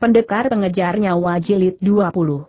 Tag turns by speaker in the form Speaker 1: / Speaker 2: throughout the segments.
Speaker 1: Pendekar pengejar nyawa jilid 20.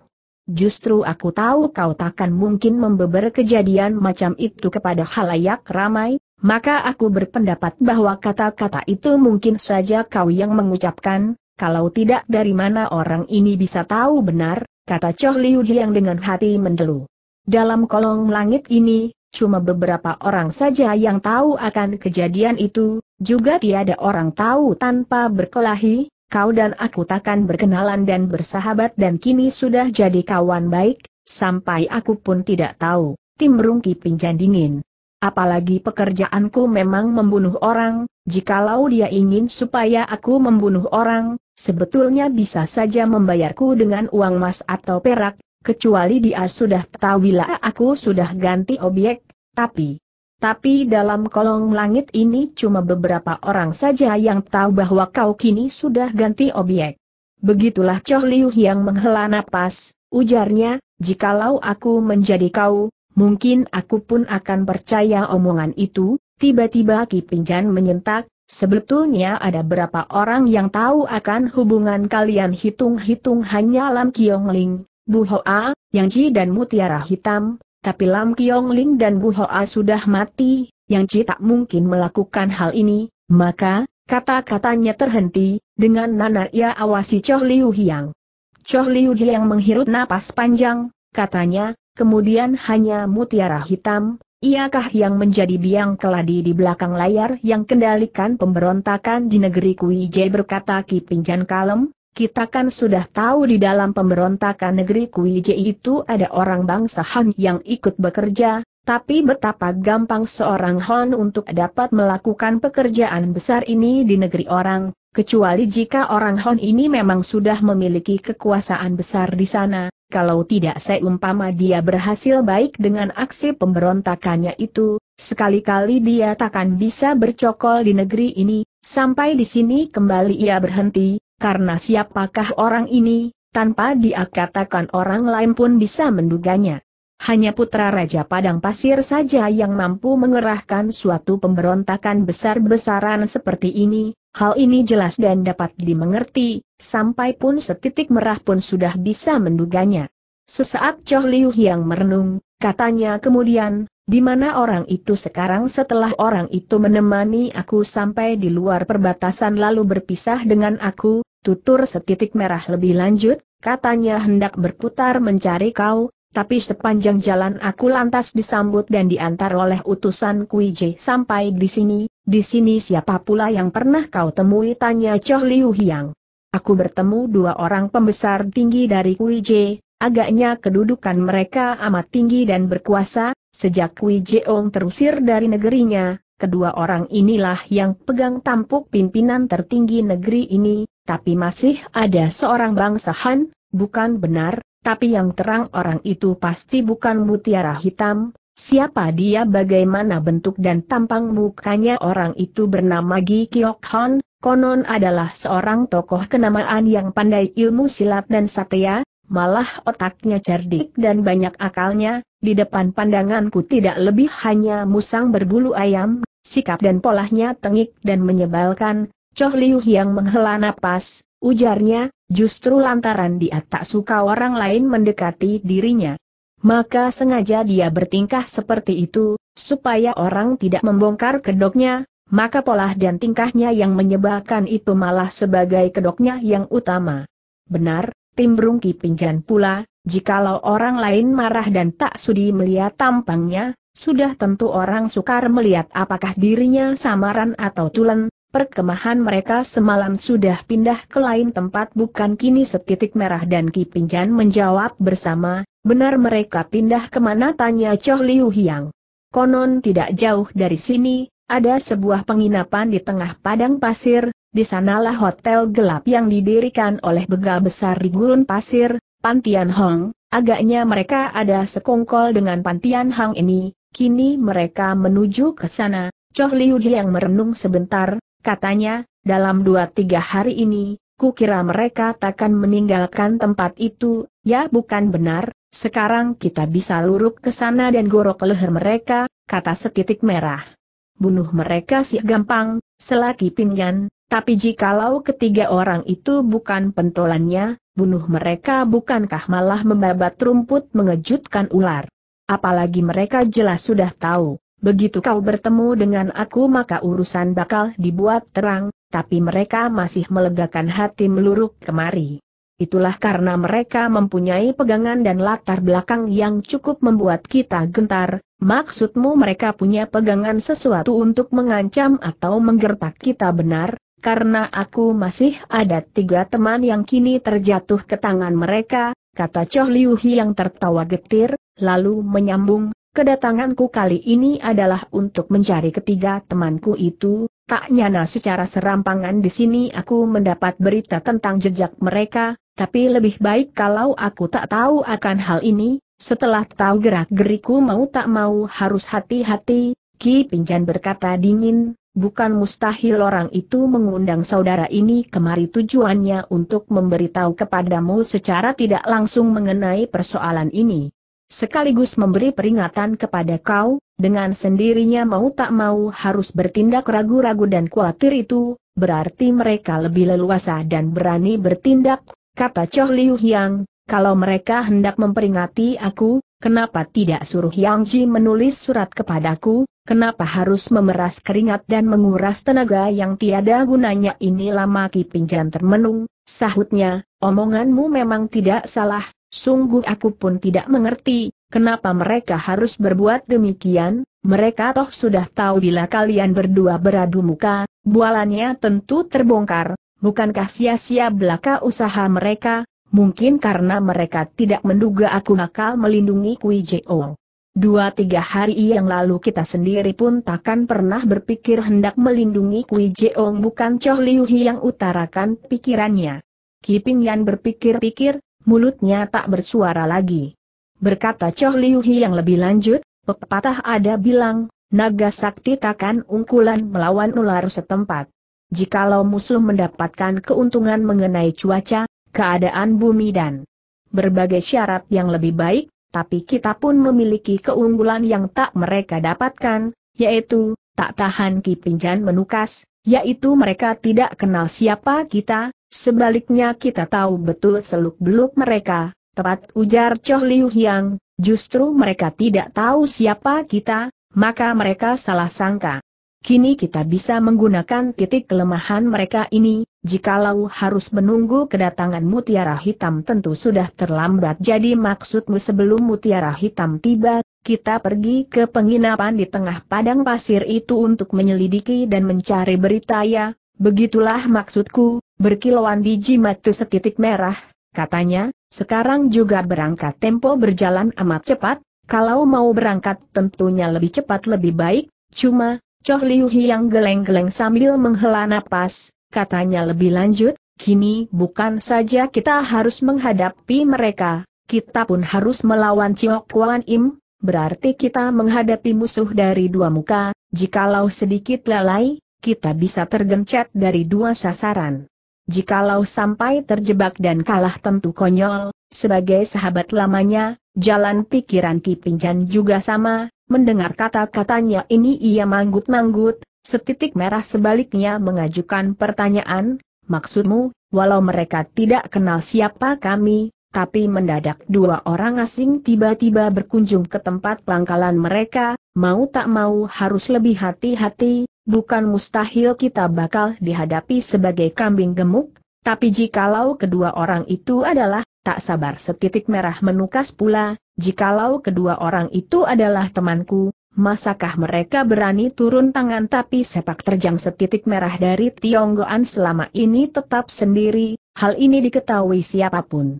Speaker 1: Justru aku tahu kau takkan mungkin membeber kejadian macam itu kepada halayak ramai, maka aku berpendapat bahwa kata-kata itu mungkin saja kau yang mengucapkan, kalau tidak dari mana orang ini bisa tahu benar, kata Choh Liu Liang dengan hati mendelu. Dalam kolong langit ini, cuma beberapa orang saja yang tahu akan kejadian itu, juga tiada orang tahu tanpa berkelahi, kau dan aku takkan berkenalan dan bersahabat dan kini sudah jadi kawan baik, sampai aku pun tidak tahu, timbrung Pinjan dingin. Apalagi pekerjaanku memang membunuh orang, jikalau dia ingin supaya aku membunuh orang, sebetulnya bisa saja membayarku dengan uang emas atau perak, kecuali dia sudah tahu bila aku sudah ganti objek, tapi, tapi dalam kolong langit ini cuma beberapa orang saja yang tahu bahwa kau kini sudah ganti objek. Begitulah Choh Liu yang menghela napas, ujarnya, jikalau aku menjadi kau, mungkin aku pun akan percaya omongan itu, tiba-tiba Ki Pinjan menyentak, sebetulnya ada berapa orang yang tahu akan hubungan kalian hitung-hitung hanya Lam Kiong Ling, Bu Hoa, Yang Ji dan Mutiara Hitam, tapi Lam Kiong Ling dan Bu Hoa sudah mati, Yang C tak mungkin melakukan hal ini, maka, kata-katanya terhenti, dengan nanar ia awasi Choh Liu Hiang. Choh Liu Hiang menghirup napas panjang, katanya, kemudian hanya mutiara hitam, Iakah yang menjadi biang keladi di belakang layar yang kendalikan pemberontakan di negeri Jai berkata Ki Pinjan Kalem? Kita kan sudah tahu di dalam pemberontakan negeri Kuiji itu ada orang bangsa Han yang ikut bekerja, tapi betapa gampang seorang Han untuk dapat melakukan pekerjaan besar ini di negeri orang, kecuali jika orang Han ini memang sudah memiliki kekuasaan besar di sana, kalau tidak saya umpama dia berhasil baik dengan aksi pemberontakannya itu, sekali-kali dia takkan bisa bercokol di negeri ini, sampai di sini kembali ia berhenti, karena siapakah orang ini, tanpa dia orang lain pun bisa menduganya. Hanya putra Raja Padang Pasir saja yang mampu mengerahkan suatu pemberontakan besar-besaran seperti ini, hal ini jelas dan dapat dimengerti, sampai pun setitik merah pun sudah bisa menduganya. Sesaat Choh Liu yang merenung, katanya kemudian, di mana orang itu sekarang setelah orang itu menemani aku sampai di luar perbatasan lalu berpisah dengan aku, Tutur setitik merah lebih lanjut, katanya hendak berputar mencari kau, tapi sepanjang jalan aku lantas disambut dan diantar oleh utusan Kui Kuije sampai di sini, di sini siapa pula yang pernah kau temui tanya Choh Liu Hiang. Aku bertemu dua orang pembesar tinggi dari Kui Kuije, agaknya kedudukan mereka amat tinggi dan berkuasa, sejak Kuije Ong terusir dari negerinya, kedua orang inilah yang pegang tampuk pimpinan tertinggi negeri ini, tapi masih ada seorang bangsahan, bukan benar, tapi yang terang orang itu pasti bukan mutiara hitam, siapa dia bagaimana bentuk dan tampang mukanya orang itu bernama Gi Kyok Han, konon adalah seorang tokoh kenamaan yang pandai ilmu silat dan satya, malah otaknya cerdik dan banyak akalnya, di depan pandanganku tidak lebih hanya musang berbulu ayam, sikap dan polahnya tengik dan menyebalkan, Choh Liu Hiang menghela napas, ujarnya, justru lantaran dia tak suka orang lain mendekati dirinya. Maka sengaja dia bertingkah seperti itu, supaya orang tidak membongkar kedoknya, maka pola dan tingkahnya yang menyebabkan itu malah sebagai kedoknya yang utama. Benar, timbrung kipinjan pula, jikalau orang lain marah dan tak sudi melihat tampangnya, sudah tentu orang sukar melihat apakah dirinya samaran atau tulen, Perkemahan mereka semalam sudah pindah ke lain tempat bukan kini setitik merah dan kipinjan menjawab bersama, benar mereka pindah kemana tanya Choh Liu Hiang. Konon tidak jauh dari sini, ada sebuah penginapan di tengah padang pasir, di sanalah hotel gelap yang didirikan oleh begal besar di gurun pasir, Pantian Hong, agaknya mereka ada sekongkol dengan Pantian Hong ini, kini mereka menuju ke sana, Choh Liu Hiang merenung sebentar, katanya, dalam dua tiga hari ini, kukira mereka takkan meninggalkan tempat itu, ya bukan benar, sekarang kita bisa luruk ke sana dan gorok leher mereka, kata setitik merah. Bunuh mereka sih gampang, selagi pingyan, tapi jikalau ketiga orang itu bukan pentolannya, bunuh mereka bukankah malah membabat rumput mengejutkan ular. Apalagi mereka jelas sudah tahu, Begitu kau bertemu dengan aku maka urusan bakal dibuat terang, tapi mereka masih melegakan hati meluruk kemari. Itulah karena mereka mempunyai pegangan dan latar belakang yang cukup membuat kita gentar, maksudmu mereka punya pegangan sesuatu untuk mengancam atau menggertak kita benar, karena aku masih ada tiga teman yang kini terjatuh ke tangan mereka, kata Choh Liu Hi yang tertawa getir, lalu menyambung, Kedatanganku kali ini adalah untuk mencari ketiga temanku itu, tak nyana secara serampangan di sini aku mendapat berita tentang jejak mereka, tapi lebih baik kalau aku tak tahu akan hal ini, setelah tahu gerak-geriku mau tak mau harus hati-hati, Ki Pinjan berkata dingin, bukan mustahil orang itu mengundang saudara ini kemari tujuannya untuk memberitahu kepadamu secara tidak langsung mengenai persoalan ini sekaligus memberi peringatan kepada kau, dengan sendirinya mau tak mau harus bertindak ragu-ragu dan khawatir itu, berarti mereka lebih leluasa dan berani bertindak, kata Choh Liu Yang, kalau mereka hendak memperingati aku, kenapa tidak suruh Yang Ji menulis surat kepadaku, kenapa harus memeras keringat dan menguras tenaga yang tiada gunanya ini lama Ki termenung, sahutnya, omonganmu memang tidak salah, Sungguh aku pun tidak mengerti, kenapa mereka harus berbuat demikian, mereka toh sudah tahu bila kalian berdua beradu muka, bualannya tentu terbongkar, bukankah sia-sia belaka usaha mereka, mungkin karena mereka tidak menduga aku nakal melindungi Kui Jo. Dua tiga hari yang lalu kita sendiri pun takkan pernah berpikir hendak melindungi Kui Jeong bukan Choh Liu yang utarakan pikirannya. Kiping Yan berpikir-pikir, mulutnya tak bersuara lagi. Berkata Choh Liu Hi yang lebih lanjut, pepatah ada bilang, naga sakti takkan ungkulan melawan ular setempat. Jikalau musuh mendapatkan keuntungan mengenai cuaca, keadaan bumi dan berbagai syarat yang lebih baik, tapi kita pun memiliki keunggulan yang tak mereka dapatkan, yaitu, tak tahan kipinjan menukas, yaitu mereka tidak kenal siapa kita, sebaliknya kita tahu betul seluk-beluk mereka, tepat ujar Choh Liu Yang, justru mereka tidak tahu siapa kita, maka mereka salah sangka. Kini kita bisa menggunakan titik kelemahan mereka ini, jikalau harus menunggu kedatangan mutiara hitam tentu sudah terlambat. Jadi maksudmu sebelum mutiara hitam tiba, kita pergi ke penginapan di tengah padang pasir itu untuk menyelidiki dan mencari berita ya, begitulah maksudku, berkilauan biji matu setitik merah, katanya, sekarang juga berangkat tempo berjalan amat cepat, kalau mau berangkat tentunya lebih cepat lebih baik, cuma, Choh Liuhi yang geleng-geleng sambil menghela napas, katanya lebih lanjut, kini bukan saja kita harus menghadapi mereka, kita pun harus melawan Chiok Kuan Im, berarti kita menghadapi musuh dari dua muka, jikalau sedikit lalai, kita bisa tergencet dari dua sasaran. Jikalau sampai terjebak dan kalah tentu konyol, sebagai sahabat lamanya, jalan pikiran Kipinjan juga sama, mendengar kata-katanya ini ia manggut-manggut, setitik merah sebaliknya mengajukan pertanyaan, maksudmu, walau mereka tidak kenal siapa kami, tapi mendadak dua orang asing tiba-tiba berkunjung ke tempat pangkalan mereka, mau tak mau harus lebih hati-hati, bukan mustahil kita bakal dihadapi sebagai kambing gemuk, tapi jikalau kedua orang itu adalah, tak sabar setitik merah menukas pula, jikalau kedua orang itu adalah temanku, Masakah mereka berani turun tangan tapi sepak terjang setitik merah dari Tionggoan selama ini tetap sendiri, hal ini diketahui siapapun.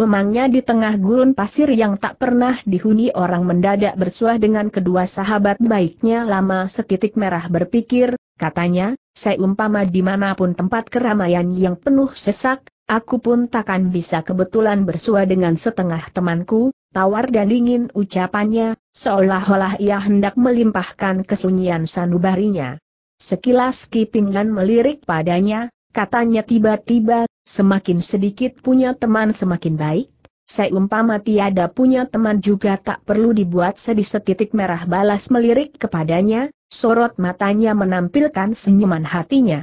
Speaker 1: Memangnya di tengah gurun pasir yang tak pernah dihuni orang mendadak bersuah dengan kedua sahabat baiknya lama setitik merah berpikir, katanya, saya umpama dimanapun tempat keramaian yang penuh sesak, aku pun takkan bisa kebetulan bersuah dengan setengah temanku, tawar dan dingin ucapannya, seolah-olah ia hendak melimpahkan kesunyian sanubarinya. Sekilas kipingan melirik padanya, Katanya tiba-tiba, semakin sedikit punya teman semakin baik. Seumpama tiada punya teman juga tak perlu dibuat sedih setitik merah balas melirik kepadanya, sorot matanya menampilkan senyuman hatinya.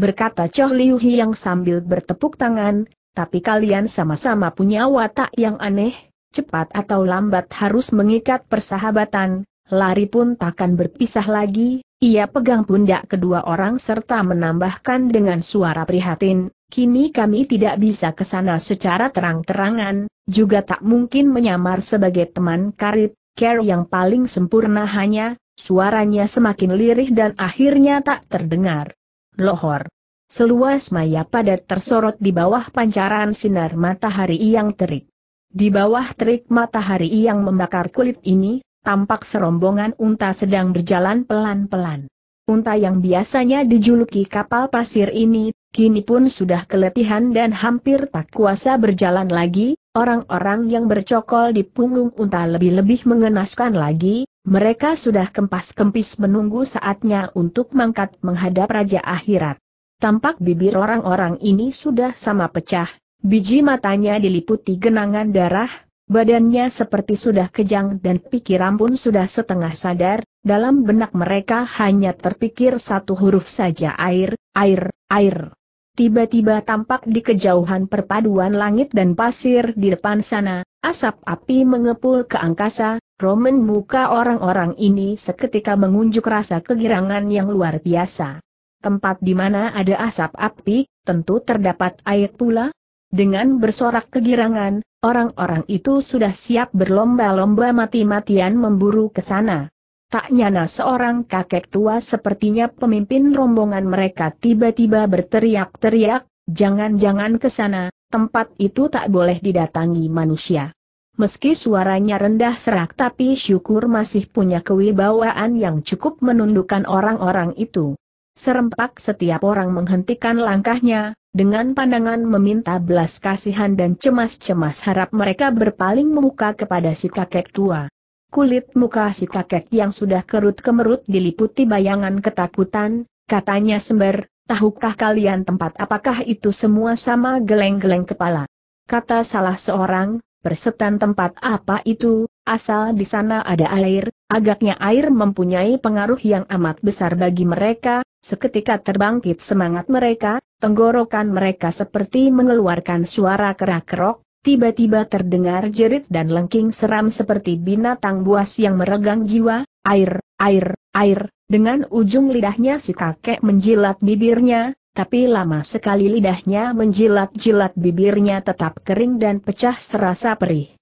Speaker 1: Berkata Choh Liu yang sambil bertepuk tangan, tapi kalian sama-sama punya watak yang aneh, cepat atau lambat harus mengikat persahabatan, lari pun takkan berpisah lagi, ia pegang pundak kedua orang serta menambahkan dengan suara prihatin, kini kami tidak bisa ke sana secara terang-terangan, juga tak mungkin menyamar sebagai teman karib, care yang paling sempurna hanya, suaranya semakin lirih dan akhirnya tak terdengar. Lohor. Seluas maya padat tersorot di bawah pancaran sinar matahari yang terik. Di bawah terik matahari yang membakar kulit ini, tampak serombongan unta sedang berjalan pelan-pelan. Unta yang biasanya dijuluki kapal pasir ini, kini pun sudah keletihan dan hampir tak kuasa berjalan lagi, orang-orang yang bercokol di punggung unta lebih-lebih mengenaskan lagi, mereka sudah kempas-kempis menunggu saatnya untuk mangkat menghadap Raja Akhirat. Tampak bibir orang-orang ini sudah sama pecah, biji matanya diliputi genangan darah, Badannya seperti sudah kejang dan pikiran pun sudah setengah sadar, dalam benak mereka hanya terpikir satu huruf saja air, air, air. Tiba-tiba tampak di kejauhan perpaduan langit dan pasir di depan sana, asap api mengepul ke angkasa, Roman muka orang-orang ini seketika mengunjuk rasa kegirangan yang luar biasa. Tempat di mana ada asap api, tentu terdapat air pula. Dengan bersorak kegirangan, orang-orang itu sudah siap berlomba-lomba mati-matian memburu ke sana. Tak nyana seorang kakek tua sepertinya pemimpin rombongan mereka tiba-tiba berteriak-teriak, jangan-jangan ke sana, tempat itu tak boleh didatangi manusia. Meski suaranya rendah serak tapi syukur masih punya kewibawaan yang cukup menundukkan orang-orang itu. Serempak setiap orang menghentikan langkahnya, dengan pandangan meminta belas kasihan dan cemas-cemas harap mereka berpaling muka kepada si kakek tua. Kulit muka si kakek yang sudah kerut kemerut diliputi bayangan ketakutan, katanya sembar, tahukah kalian tempat apakah itu semua sama geleng-geleng kepala? Kata salah seorang, persetan tempat apa itu, asal di sana ada air, Agaknya air mempunyai pengaruh yang amat besar bagi mereka, seketika terbangkit semangat mereka, tenggorokan mereka seperti mengeluarkan suara kerak-kerok, tiba-tiba terdengar jerit dan lengking seram seperti binatang buas yang meregang jiwa, air, air, air, dengan ujung lidahnya si kakek menjilat bibirnya, tapi lama sekali lidahnya menjilat-jilat bibirnya tetap kering dan pecah serasa perih.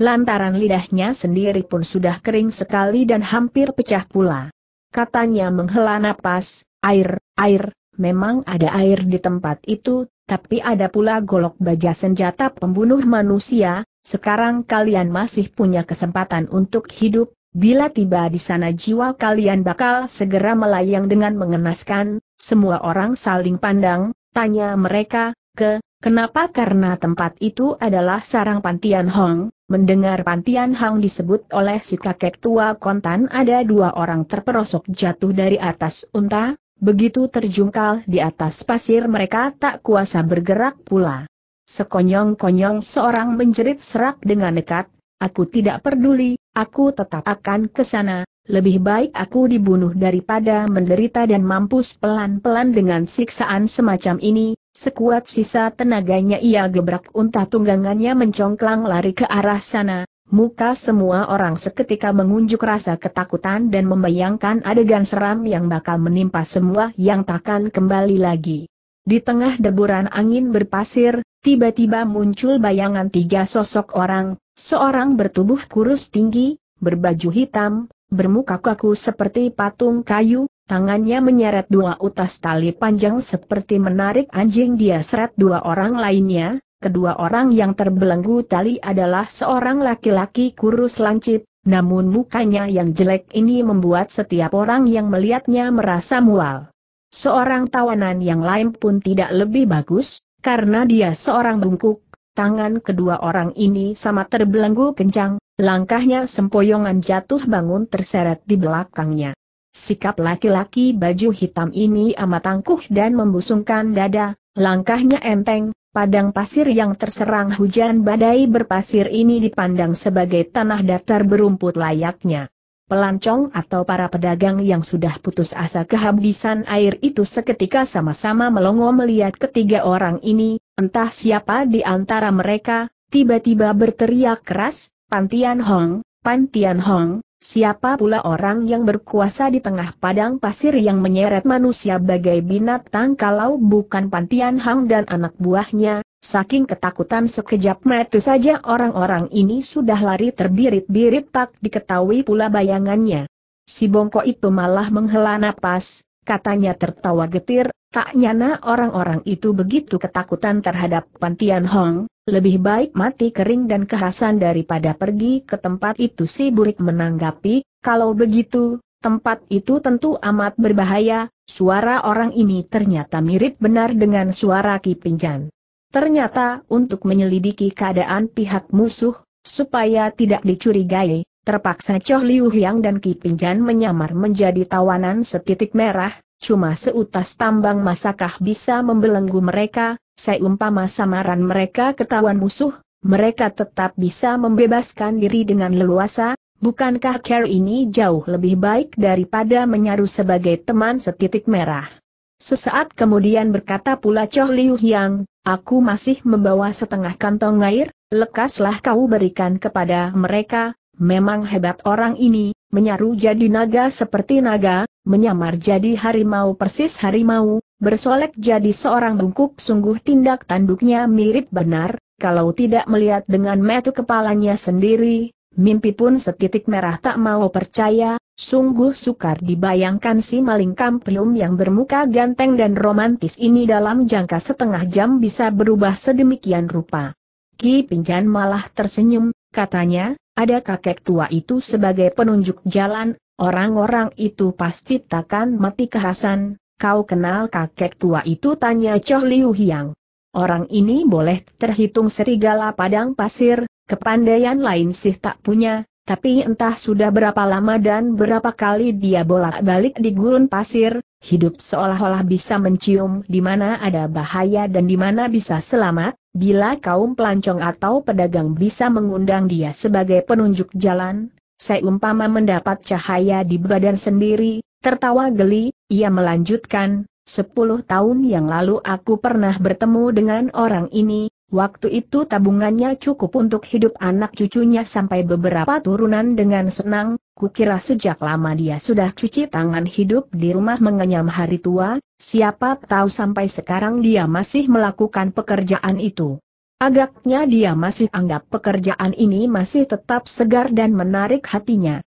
Speaker 1: Lantaran lidahnya sendiri pun sudah kering sekali dan hampir pecah pula. Katanya menghela napas, air, air, memang ada air di tempat itu, tapi ada pula golok baja senjata pembunuh manusia, sekarang kalian masih punya kesempatan untuk hidup, Bila tiba di sana jiwa kalian bakal segera melayang dengan mengenaskan, semua orang saling pandang, tanya mereka, ke, Kenapa? Karena tempat itu adalah sarang Pantian Hong. Mendengar Pantian Hong disebut oleh si kakek tua kontan ada dua orang terperosok jatuh dari atas unta, begitu terjungkal di atas pasir mereka tak kuasa bergerak pula. Sekonyong-konyong seorang menjerit serak dengan dekat, aku tidak peduli, aku tetap akan ke sana, lebih baik aku dibunuh daripada menderita dan mampus pelan-pelan dengan siksaan semacam ini, sekuat sisa tenaganya ia gebrak unta tunggangannya mencongklang lari ke arah sana, muka semua orang seketika mengunjuk rasa ketakutan dan membayangkan adegan seram yang bakal menimpa semua yang takkan kembali lagi. Di tengah deburan angin berpasir, tiba-tiba muncul bayangan tiga sosok orang, seorang bertubuh kurus tinggi, berbaju hitam, bermuka kaku seperti patung kayu, tangannya menyeret dua utas tali panjang seperti menarik anjing dia seret dua orang lainnya, kedua orang yang terbelenggu tali adalah seorang laki-laki kurus lancip, namun mukanya yang jelek ini membuat setiap orang yang melihatnya merasa mual. Seorang tawanan yang lain pun tidak lebih bagus, karena dia seorang bungkuk, tangan kedua orang ini sama terbelenggu kencang, Langkahnya sempoyongan jatuh bangun terseret di belakangnya. Sikap laki-laki baju hitam ini amat angkuh dan membusungkan dada, langkahnya enteng, padang pasir yang terserang hujan badai berpasir ini dipandang sebagai tanah datar berumput layaknya. Pelancong atau para pedagang yang sudah putus asa kehabisan air itu seketika sama-sama melongo melihat ketiga orang ini, entah siapa di antara mereka, tiba-tiba berteriak keras, Pantian Hong, Pantian Hong, siapa pula orang yang berkuasa di tengah padang pasir yang menyeret manusia bagai binatang kalau bukan Pantian Hong dan anak buahnya, saking ketakutan sekejap mati saja orang-orang ini sudah lari terbirit-birit tak diketahui pula bayangannya. Si bongko itu malah menghela napas, katanya tertawa getir, tak nyana orang-orang itu begitu ketakutan terhadap Pantian Hong, lebih baik mati kering dan kehasan daripada pergi ke tempat itu si burik menanggapi, kalau begitu, tempat itu tentu amat berbahaya, suara orang ini ternyata mirip benar dengan suara Ki Pinjan. Ternyata untuk menyelidiki keadaan pihak musuh, supaya tidak dicurigai, terpaksa Choh Liu Hyang dan Ki Pinjan menyamar menjadi tawanan setitik merah, cuma seutas tambang masakah bisa membelenggu mereka, seumpama samaran mereka ketahuan musuh, mereka tetap bisa membebaskan diri dengan leluasa, bukankah care ini jauh lebih baik daripada menyaru sebagai teman setitik merah? Sesaat kemudian berkata pula Choh Liu Hyang, aku masih membawa setengah kantong air, lekaslah kau berikan kepada mereka, memang hebat orang ini, menyaru jadi naga seperti naga, menyamar jadi harimau persis harimau, bersolek jadi seorang bungkuk sungguh tindak tanduknya mirip benar, kalau tidak melihat dengan metu kepalanya sendiri, mimpi pun setitik merah tak mau percaya, sungguh sukar dibayangkan si maling kamprium yang bermuka ganteng dan romantis ini dalam jangka setengah jam bisa berubah sedemikian rupa. Ki Pinjan malah tersenyum, katanya, ada kakek tua itu sebagai penunjuk jalan, orang-orang itu pasti takkan mati kehasan. Kau kenal kakek tua itu tanya Choh Liu Hiang. Orang ini boleh terhitung serigala padang pasir, kepandaian lain sih tak punya, tapi entah sudah berapa lama dan berapa kali dia bolak-balik di gurun pasir, hidup seolah-olah bisa mencium di mana ada bahaya dan di mana bisa selamat, Bila kaum pelancong atau pedagang bisa mengundang dia sebagai penunjuk jalan, saya umpama mendapat cahaya di badan sendiri, tertawa geli, ia melanjutkan, sepuluh tahun yang lalu aku pernah bertemu dengan orang ini, waktu itu tabungannya cukup untuk hidup anak cucunya sampai beberapa turunan dengan senang, Kukira sejak lama dia sudah cuci tangan hidup di rumah mengenyam hari tua, siapa tahu sampai sekarang dia masih melakukan pekerjaan itu. Agaknya dia masih anggap pekerjaan ini masih tetap segar dan menarik hatinya.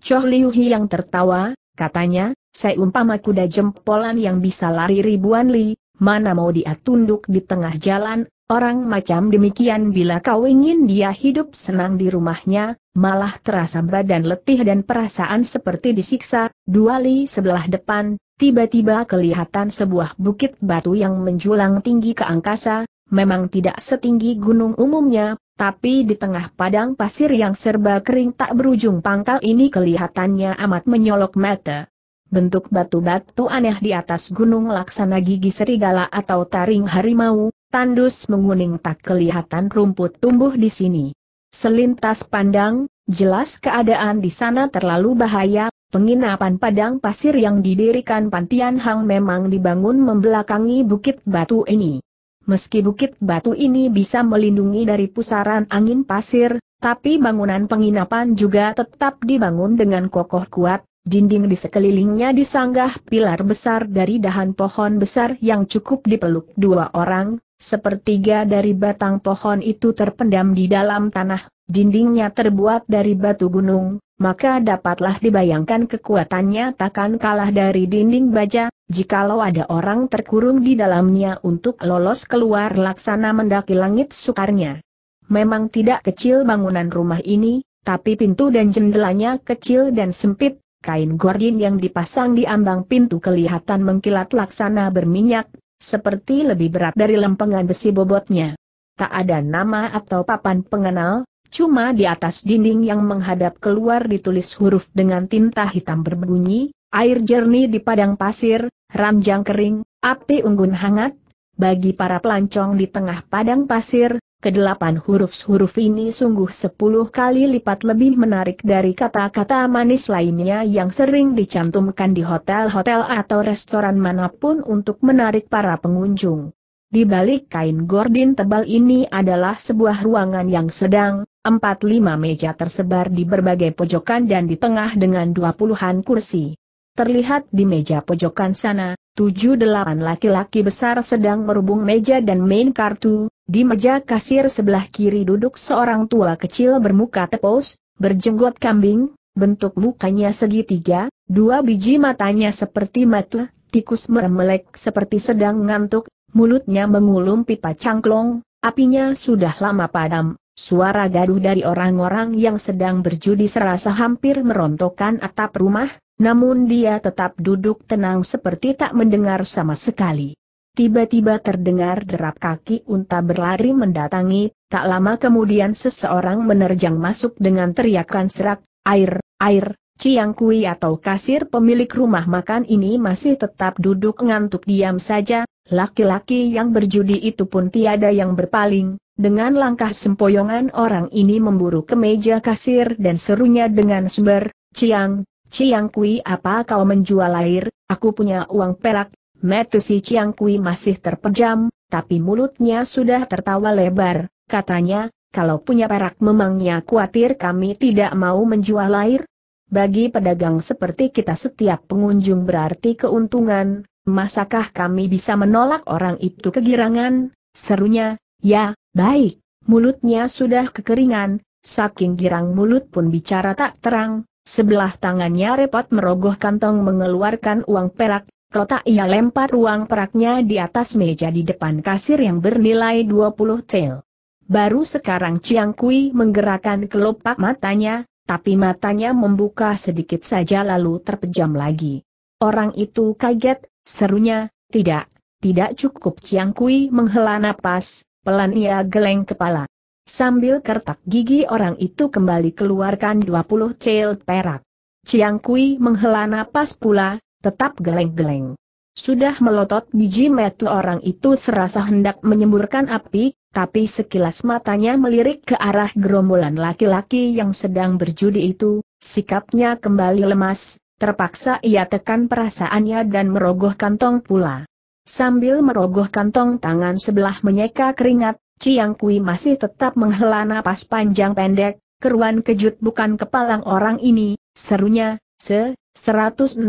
Speaker 1: Choh Liu Hi yang tertawa, katanya, saya umpama kuda jempolan yang bisa lari ribuan li, mana mau dia tunduk di tengah jalan, Orang macam demikian bila kau ingin dia hidup senang di rumahnya, malah terasa badan letih dan perasaan seperti disiksa, dua li sebelah depan, tiba-tiba kelihatan sebuah bukit batu yang menjulang tinggi ke angkasa, memang tidak setinggi gunung umumnya, tapi di tengah padang pasir yang serba kering tak berujung pangkal ini kelihatannya amat menyolok mata. Bentuk batu-batu aneh di atas gunung laksana gigi serigala atau taring harimau, Tandus menguning tak kelihatan rumput tumbuh di sini. Selintas pandang, jelas keadaan di sana terlalu bahaya, penginapan padang pasir yang didirikan Pantian Hang memang dibangun membelakangi bukit batu ini. Meski bukit batu ini bisa melindungi dari pusaran angin pasir, tapi bangunan penginapan juga tetap dibangun dengan kokoh kuat, dinding di sekelilingnya disanggah pilar besar dari dahan pohon besar yang cukup dipeluk dua orang, Sepertiga dari batang pohon itu terpendam di dalam tanah, dindingnya terbuat dari batu gunung, maka dapatlah dibayangkan kekuatannya takkan kalah dari dinding baja, jikalau ada orang terkurung di dalamnya untuk lolos keluar laksana mendaki langit sukarnya. Memang tidak kecil bangunan rumah ini, tapi pintu dan jendelanya kecil dan sempit, kain gordin yang dipasang di ambang pintu kelihatan mengkilat laksana berminyak, seperti lebih berat dari lempengan besi bobotnya. Tak ada nama atau papan pengenal, cuma di atas dinding yang menghadap keluar ditulis huruf dengan tinta hitam berbunyi, air jernih di padang pasir, ranjang kering, api unggun hangat, bagi para pelancong di tengah padang pasir, Kedelapan huruf-huruf ini sungguh sepuluh kali lipat lebih menarik dari kata-kata manis lainnya yang sering dicantumkan di hotel-hotel atau restoran manapun untuk menarik para pengunjung. Di balik kain gordin tebal ini adalah sebuah ruangan yang sedang, 4 lima meja tersebar di berbagai pojokan dan di tengah dengan dua puluhan kursi. Terlihat di meja pojokan sana, tujuh delapan laki-laki besar sedang merubung meja dan main kartu, di meja kasir sebelah kiri duduk seorang tua kecil bermuka tepos, berjenggot kambing, bentuk mukanya segitiga, dua biji matanya seperti mata tikus meremelek seperti sedang ngantuk, mulutnya mengulum pipa cangklong, apinya sudah lama padam. Suara gaduh dari orang-orang yang sedang berjudi serasa hampir merontokkan atap rumah, namun dia tetap duduk tenang seperti tak mendengar sama sekali. Tiba-tiba terdengar derap kaki unta berlari mendatangi, tak lama kemudian seseorang menerjang masuk dengan teriakan serak, air, air, Ciang Kui atau kasir pemilik rumah makan ini masih tetap duduk ngantuk diam saja, laki-laki yang berjudi itu pun tiada yang berpaling, dengan langkah sempoyongan orang ini memburu ke meja kasir dan serunya dengan sumber, Ciang, Ciang Kui apa kau menjual air, aku punya uang perak, Metu si Chiang Kui masih terpejam, tapi mulutnya sudah tertawa lebar, katanya, kalau punya perak memangnya khawatir kami tidak mau menjual air? Bagi pedagang seperti kita setiap pengunjung berarti keuntungan, masakah kami bisa menolak orang itu kegirangan? Serunya, ya, baik, mulutnya sudah kekeringan, saking girang mulut pun bicara tak terang, Sebelah tangannya repot merogoh kantong mengeluarkan uang perak, Kotak ia lempar uang peraknya di atas meja di depan kasir yang bernilai 20 tel. Baru sekarang Chiang Kui menggerakkan kelopak matanya, tapi matanya membuka sedikit saja lalu terpejam lagi. Orang itu kaget, serunya, tidak, tidak cukup Chiang Kui menghela napas, pelan ia geleng kepala. Sambil kertak gigi orang itu kembali keluarkan 20 cel perak. Chiang Kui menghela napas pula, tetap geleng-geleng. Sudah melotot biji metu orang itu serasa hendak menyemburkan api, tapi sekilas matanya melirik ke arah gerombolan laki-laki yang sedang berjudi itu, sikapnya kembali lemas, terpaksa ia tekan perasaannya dan merogoh kantong pula. Sambil merogoh kantong tangan sebelah menyeka keringat, Ciang Kui masih tetap menghela napas panjang pendek, keruan kejut bukan kepalang orang ini, serunya, Se, 160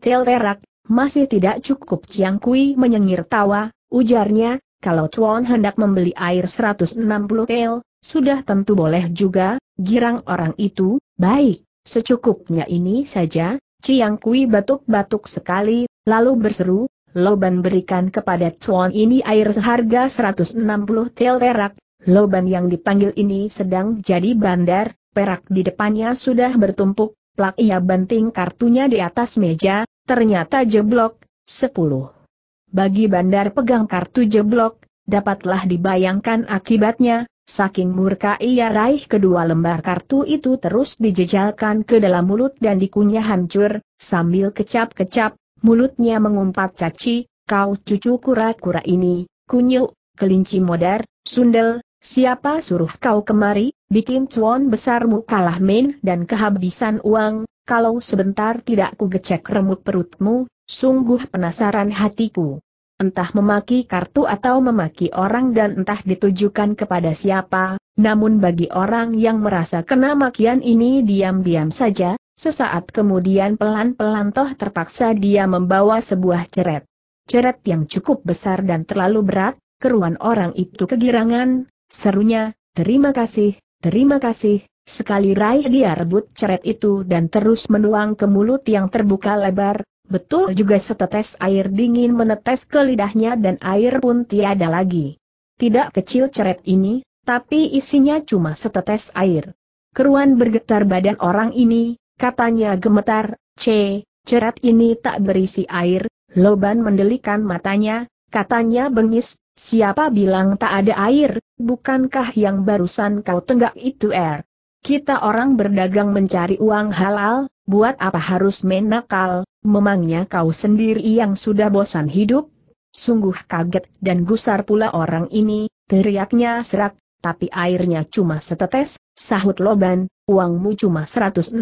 Speaker 1: tel perak, masih tidak cukup Chiang Kui menyengir tawa, ujarnya, kalau Chuan hendak membeli air 160 tel, sudah tentu boleh juga, girang orang itu, baik, secukupnya ini saja, Chiang Kui batuk-batuk sekali, lalu berseru, Loban berikan kepada Chuan ini air seharga 160 tel perak, Loban yang dipanggil ini sedang jadi bandar, perak di depannya sudah bertumpuk, plak ia banting kartunya di atas meja, ternyata jeblok, 10. Bagi bandar pegang kartu jeblok, dapatlah dibayangkan akibatnya, saking murka ia raih kedua lembar kartu itu terus dijejalkan ke dalam mulut dan dikunyah hancur, sambil kecap-kecap, mulutnya mengumpat caci, kau cucu kura-kura ini, kunyuk, kelinci modar, sundel, Siapa suruh kau kemari, bikin cuan besarmu kalah main dan kehabisan uang, kalau sebentar tidak ku gecek remuk perutmu, sungguh penasaran hatiku. Entah memaki kartu atau memaki orang dan entah ditujukan kepada siapa, namun bagi orang yang merasa kena makian ini diam-diam saja, sesaat kemudian pelan-pelan toh terpaksa dia membawa sebuah ceret. Ceret yang cukup besar dan terlalu berat, keruan orang itu kegirangan, Serunya, terima kasih, terima kasih, sekali raih dia rebut ceret itu dan terus menuang ke mulut yang terbuka lebar, betul juga setetes air dingin menetes ke lidahnya dan air pun tiada lagi. Tidak kecil ceret ini, tapi isinya cuma setetes air. Keruan bergetar badan orang ini, katanya gemetar, C, ceret ini tak berisi air, Loban mendelikan matanya, katanya bengis, Siapa bilang tak ada air, bukankah yang barusan kau tenggak itu air? Er? Kita orang berdagang mencari uang halal, buat apa harus main nakal, memangnya kau sendiri yang sudah bosan hidup? Sungguh kaget dan gusar pula orang ini, teriaknya serak, tapi airnya cuma setetes, sahut Loban, uangmu cuma 160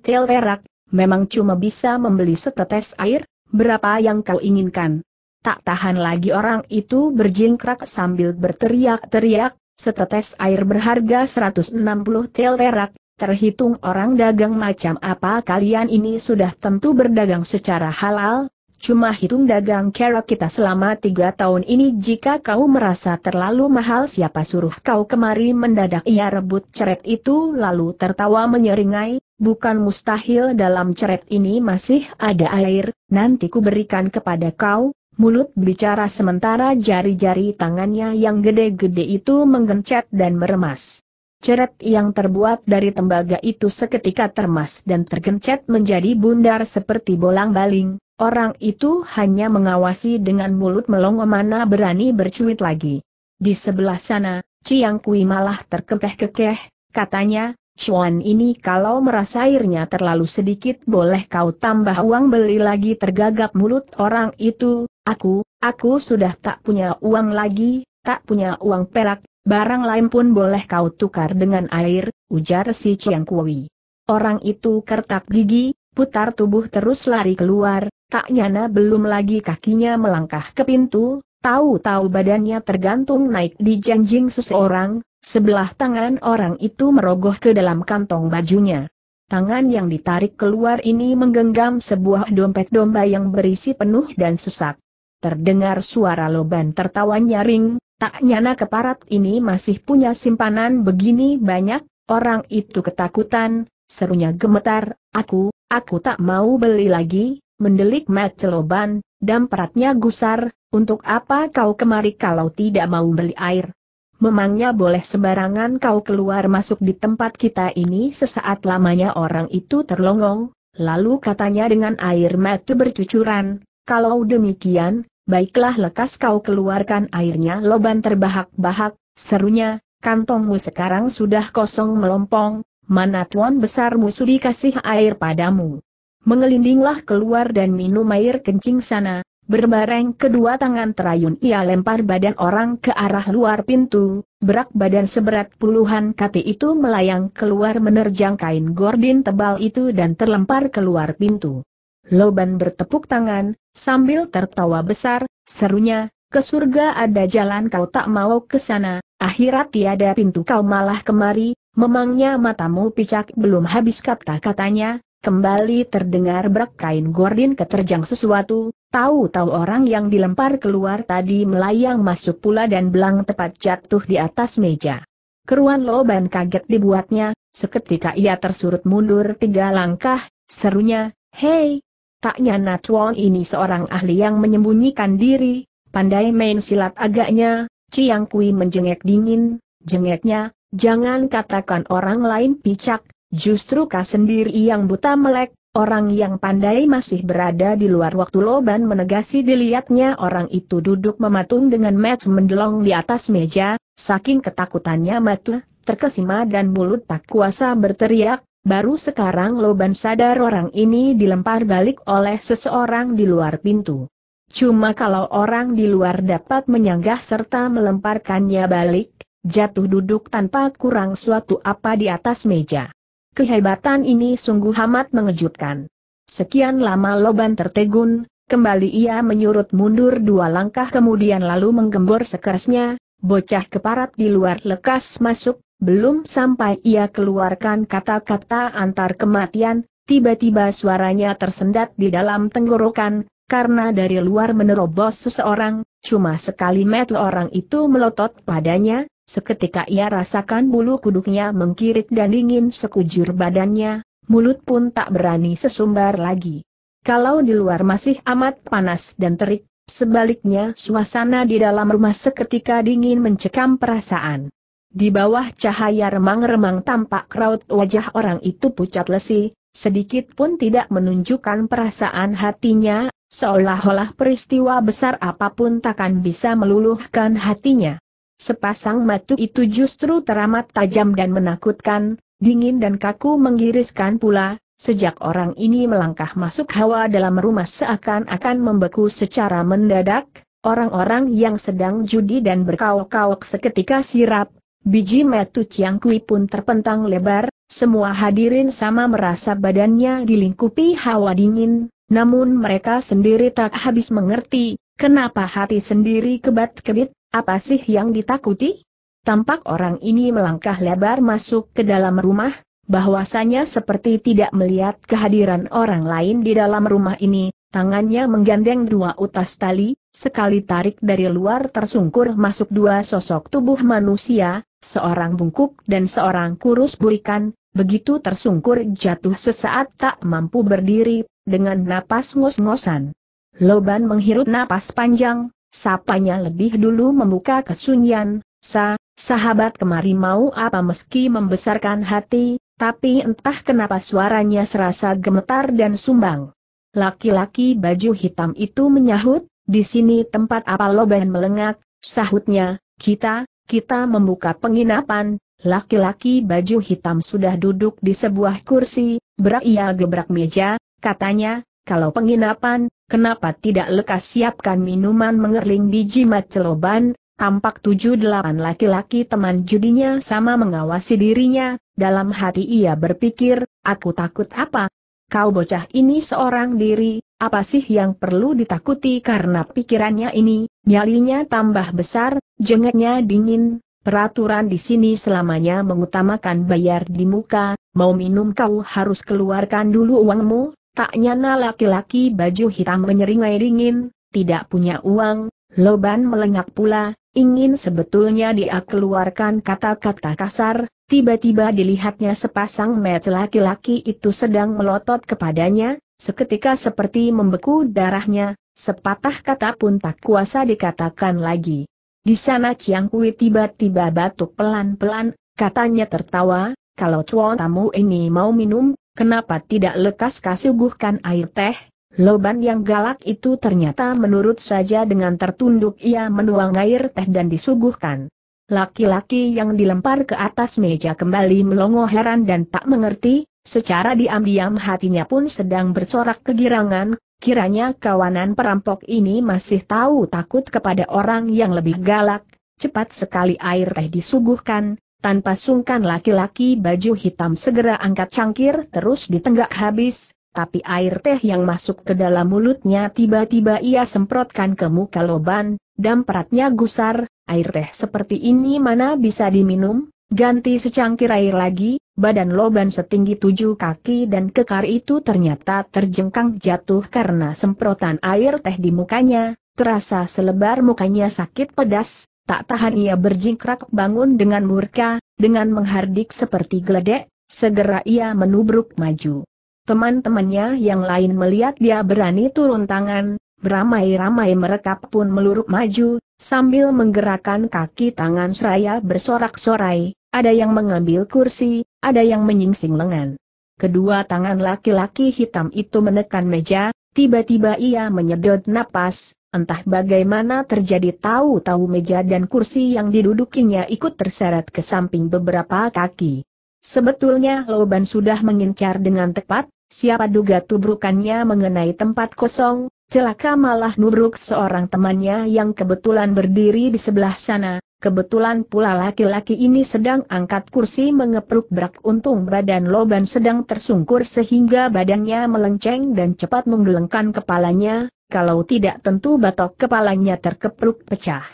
Speaker 1: tel perak, memang cuma bisa membeli setetes air, berapa yang kau inginkan. Tak tahan lagi orang itu berjingkrak sambil berteriak-teriak, setetes air berharga 160 tel perak, terhitung orang dagang macam apa kalian ini sudah tentu berdagang secara halal, cuma hitung dagang kera kita selama tiga tahun ini jika kau merasa terlalu mahal siapa suruh kau kemari mendadak ia rebut ceret itu lalu tertawa menyeringai, bukan mustahil dalam ceret ini masih ada air, nanti ku berikan kepada kau, Mulut bicara sementara jari-jari tangannya yang gede-gede itu menggencet dan meremas. Ceret yang terbuat dari tembaga itu seketika termas dan tergencet menjadi bundar seperti bolang baling, orang itu hanya mengawasi dengan mulut melongo mana berani bercuit lagi. Di sebelah sana, Ciang Kui malah terkekeh-kekeh, katanya, Chuan ini kalau merasa airnya terlalu sedikit boleh kau tambah uang beli lagi tergagap mulut orang itu, aku, aku sudah tak punya uang lagi, tak punya uang perak, barang lain pun boleh kau tukar dengan air, ujar si Chiang Kui. Orang itu kertak gigi, putar tubuh terus lari keluar, tak nyana belum lagi kakinya melangkah ke pintu, Tahu-tahu badannya tergantung naik di janjing seseorang, sebelah tangan orang itu merogoh ke dalam kantong bajunya. Tangan yang ditarik keluar ini menggenggam sebuah dompet domba yang berisi penuh dan sesak. Terdengar suara loban tertawa nyaring, tak nyana keparat ini masih punya simpanan begini banyak, orang itu ketakutan, serunya gemetar, aku, aku tak mau beli lagi, mendelik mat celoban, dan peratnya gusar, untuk apa kau kemari kalau tidak mau beli air? Memangnya boleh sembarangan kau keluar masuk di tempat kita ini sesaat lamanya orang itu terlongong, lalu katanya dengan air mata bercucuran, kalau demikian, baiklah lekas kau keluarkan airnya loban terbahak-bahak, serunya, kantongmu sekarang sudah kosong melompong, mana tuan besarmu sudi kasih air padamu. Mengelindinglah keluar dan minum air kencing sana, berbareng kedua tangan terayun ia lempar badan orang ke arah luar pintu, berak badan seberat puluhan kati itu melayang keluar menerjang kain gordin tebal itu dan terlempar keluar pintu. Loban bertepuk tangan, sambil tertawa besar, serunya, ke surga ada jalan kau tak mau ke sana, akhirat tiada pintu kau malah kemari, memangnya matamu picak belum habis kata-katanya, Kembali terdengar brak kain gordin keterjang sesuatu, tahu-tahu orang yang dilempar keluar tadi melayang masuk pula dan belang tepat jatuh di atas meja. Keruan Loban kaget dibuatnya, seketika ia tersurut mundur tiga langkah, serunya, Hei! Tak nyana Chuan ini seorang ahli yang menyembunyikan diri, pandai main silat agaknya, Ciang Kui menjengek dingin, jengeknya, jangan katakan orang lain picak, Justru kau sendiri yang buta melek, orang yang pandai masih berada di luar waktu loban menegasi dilihatnya orang itu duduk mematung dengan mat mendelong di atas meja, saking ketakutannya mata, terkesima dan mulut tak kuasa berteriak, baru sekarang loban sadar orang ini dilempar balik oleh seseorang di luar pintu. Cuma kalau orang di luar dapat menyanggah serta melemparkannya balik, jatuh duduk tanpa kurang suatu apa di atas meja. Kehebatan ini sungguh amat mengejutkan. Sekian lama Loban tertegun, kembali ia menyurut mundur dua langkah kemudian lalu menggembor sekerasnya, bocah keparat di luar lekas masuk, belum sampai ia keluarkan kata-kata antar kematian, tiba-tiba suaranya tersendat di dalam tenggorokan, karena dari luar menerobos seseorang, cuma sekali metu orang itu melotot padanya, Seketika ia rasakan bulu kuduknya mengkirik dan dingin sekujur badannya, mulut pun tak berani sesumbar lagi. Kalau di luar masih amat panas dan terik, sebaliknya suasana di dalam rumah seketika dingin mencekam perasaan. Di bawah cahaya remang-remang tampak raut wajah orang itu pucat lesi, sedikit pun tidak menunjukkan perasaan hatinya, seolah-olah peristiwa besar apapun takkan bisa meluluhkan hatinya. Sepasang mata itu justru teramat tajam dan menakutkan, dingin dan kaku mengiriskan pula, sejak orang ini melangkah masuk hawa dalam rumah seakan-akan membeku secara mendadak, orang-orang yang sedang judi dan berkauk-kauk seketika sirap, biji mata Chiang Kui pun terpentang lebar, semua hadirin sama merasa badannya dilingkupi hawa dingin, namun mereka sendiri tak habis mengerti, kenapa hati sendiri kebat-kebit, apa sih yang ditakuti? Tampak orang ini melangkah lebar masuk ke dalam rumah, bahwasanya seperti tidak melihat kehadiran orang lain di dalam rumah ini, tangannya menggandeng dua utas tali, sekali tarik dari luar tersungkur masuk dua sosok tubuh manusia, seorang bungkuk dan seorang kurus burikan, begitu tersungkur jatuh sesaat tak mampu berdiri, dengan napas ngos-ngosan. Loban menghirup napas panjang, Sapanya lebih dulu membuka kesunyian, sa, sahabat kemari mau apa meski membesarkan hati, tapi entah kenapa suaranya serasa gemetar dan sumbang. Laki-laki baju hitam itu menyahut, di sini tempat apa loban melengak, sahutnya, kita, kita membuka penginapan, laki-laki baju hitam sudah duduk di sebuah kursi, berak ia gebrak meja, katanya, kalau penginapan, kenapa tidak lekas siapkan minuman mengerling biji maceloban, tampak tujuh delapan laki-laki teman judinya sama mengawasi dirinya, dalam hati ia berpikir, aku takut apa? Kau bocah ini seorang diri, apa sih yang perlu ditakuti karena pikirannya ini, nyalinya tambah besar, jengeknya dingin, peraturan di sini selamanya mengutamakan bayar di muka, mau minum kau harus keluarkan dulu uangmu, Tak nyana laki-laki baju hitam menyeringai dingin, tidak punya uang, loban melengak pula, ingin sebetulnya dia keluarkan kata-kata kasar, tiba-tiba dilihatnya sepasang mata laki-laki itu sedang melotot kepadanya, seketika seperti membeku darahnya, sepatah kata pun tak kuasa dikatakan lagi. Di sana Chiang Kui tiba-tiba batuk pelan-pelan, katanya tertawa, kalau cuan tamu ini mau minum, Kenapa tidak lekas kasuguhkan air teh? Loban yang galak itu ternyata menurut saja dengan tertunduk ia menuang air teh dan disuguhkan. Laki-laki yang dilempar ke atas meja kembali melongo heran dan tak mengerti, secara diam-diam hatinya pun sedang bersorak kegirangan, kiranya kawanan perampok ini masih tahu takut kepada orang yang lebih galak, cepat sekali air teh disuguhkan, tanpa sungkan laki-laki baju hitam segera angkat cangkir terus ditenggak habis, tapi air teh yang masuk ke dalam mulutnya tiba-tiba ia semprotkan ke muka loban, peratnya gusar, air teh seperti ini mana bisa diminum? Ganti secangkir air lagi, badan loban setinggi tujuh kaki dan kekar itu ternyata terjengkang jatuh karena semprotan air teh di mukanya, terasa selebar mukanya sakit pedas, Tak tahan ia berjingkrak bangun dengan murka, dengan menghardik seperti geledek, segera ia menubruk maju. Teman-temannya yang lain melihat dia berani turun tangan, beramai-ramai mereka pun meluruk maju, sambil menggerakkan kaki tangan seraya bersorak-sorai, ada yang mengambil kursi, ada yang menyingsing lengan. Kedua tangan laki-laki hitam itu menekan meja, tiba-tiba ia menyedot napas, Entah bagaimana terjadi tahu-tahu meja dan kursi yang didudukinya ikut terseret ke samping beberapa kaki. Sebetulnya Loban sudah mengincar dengan tepat, siapa duga tubrukannya mengenai tempat kosong, celaka malah nubruk seorang temannya yang kebetulan berdiri di sebelah sana, Kebetulan pula laki-laki ini sedang angkat kursi mengepruk berak untung badan Loban sedang tersungkur sehingga badannya melenceng dan cepat menggelengkan kepalanya, kalau tidak tentu batok kepalanya terkepruk pecah.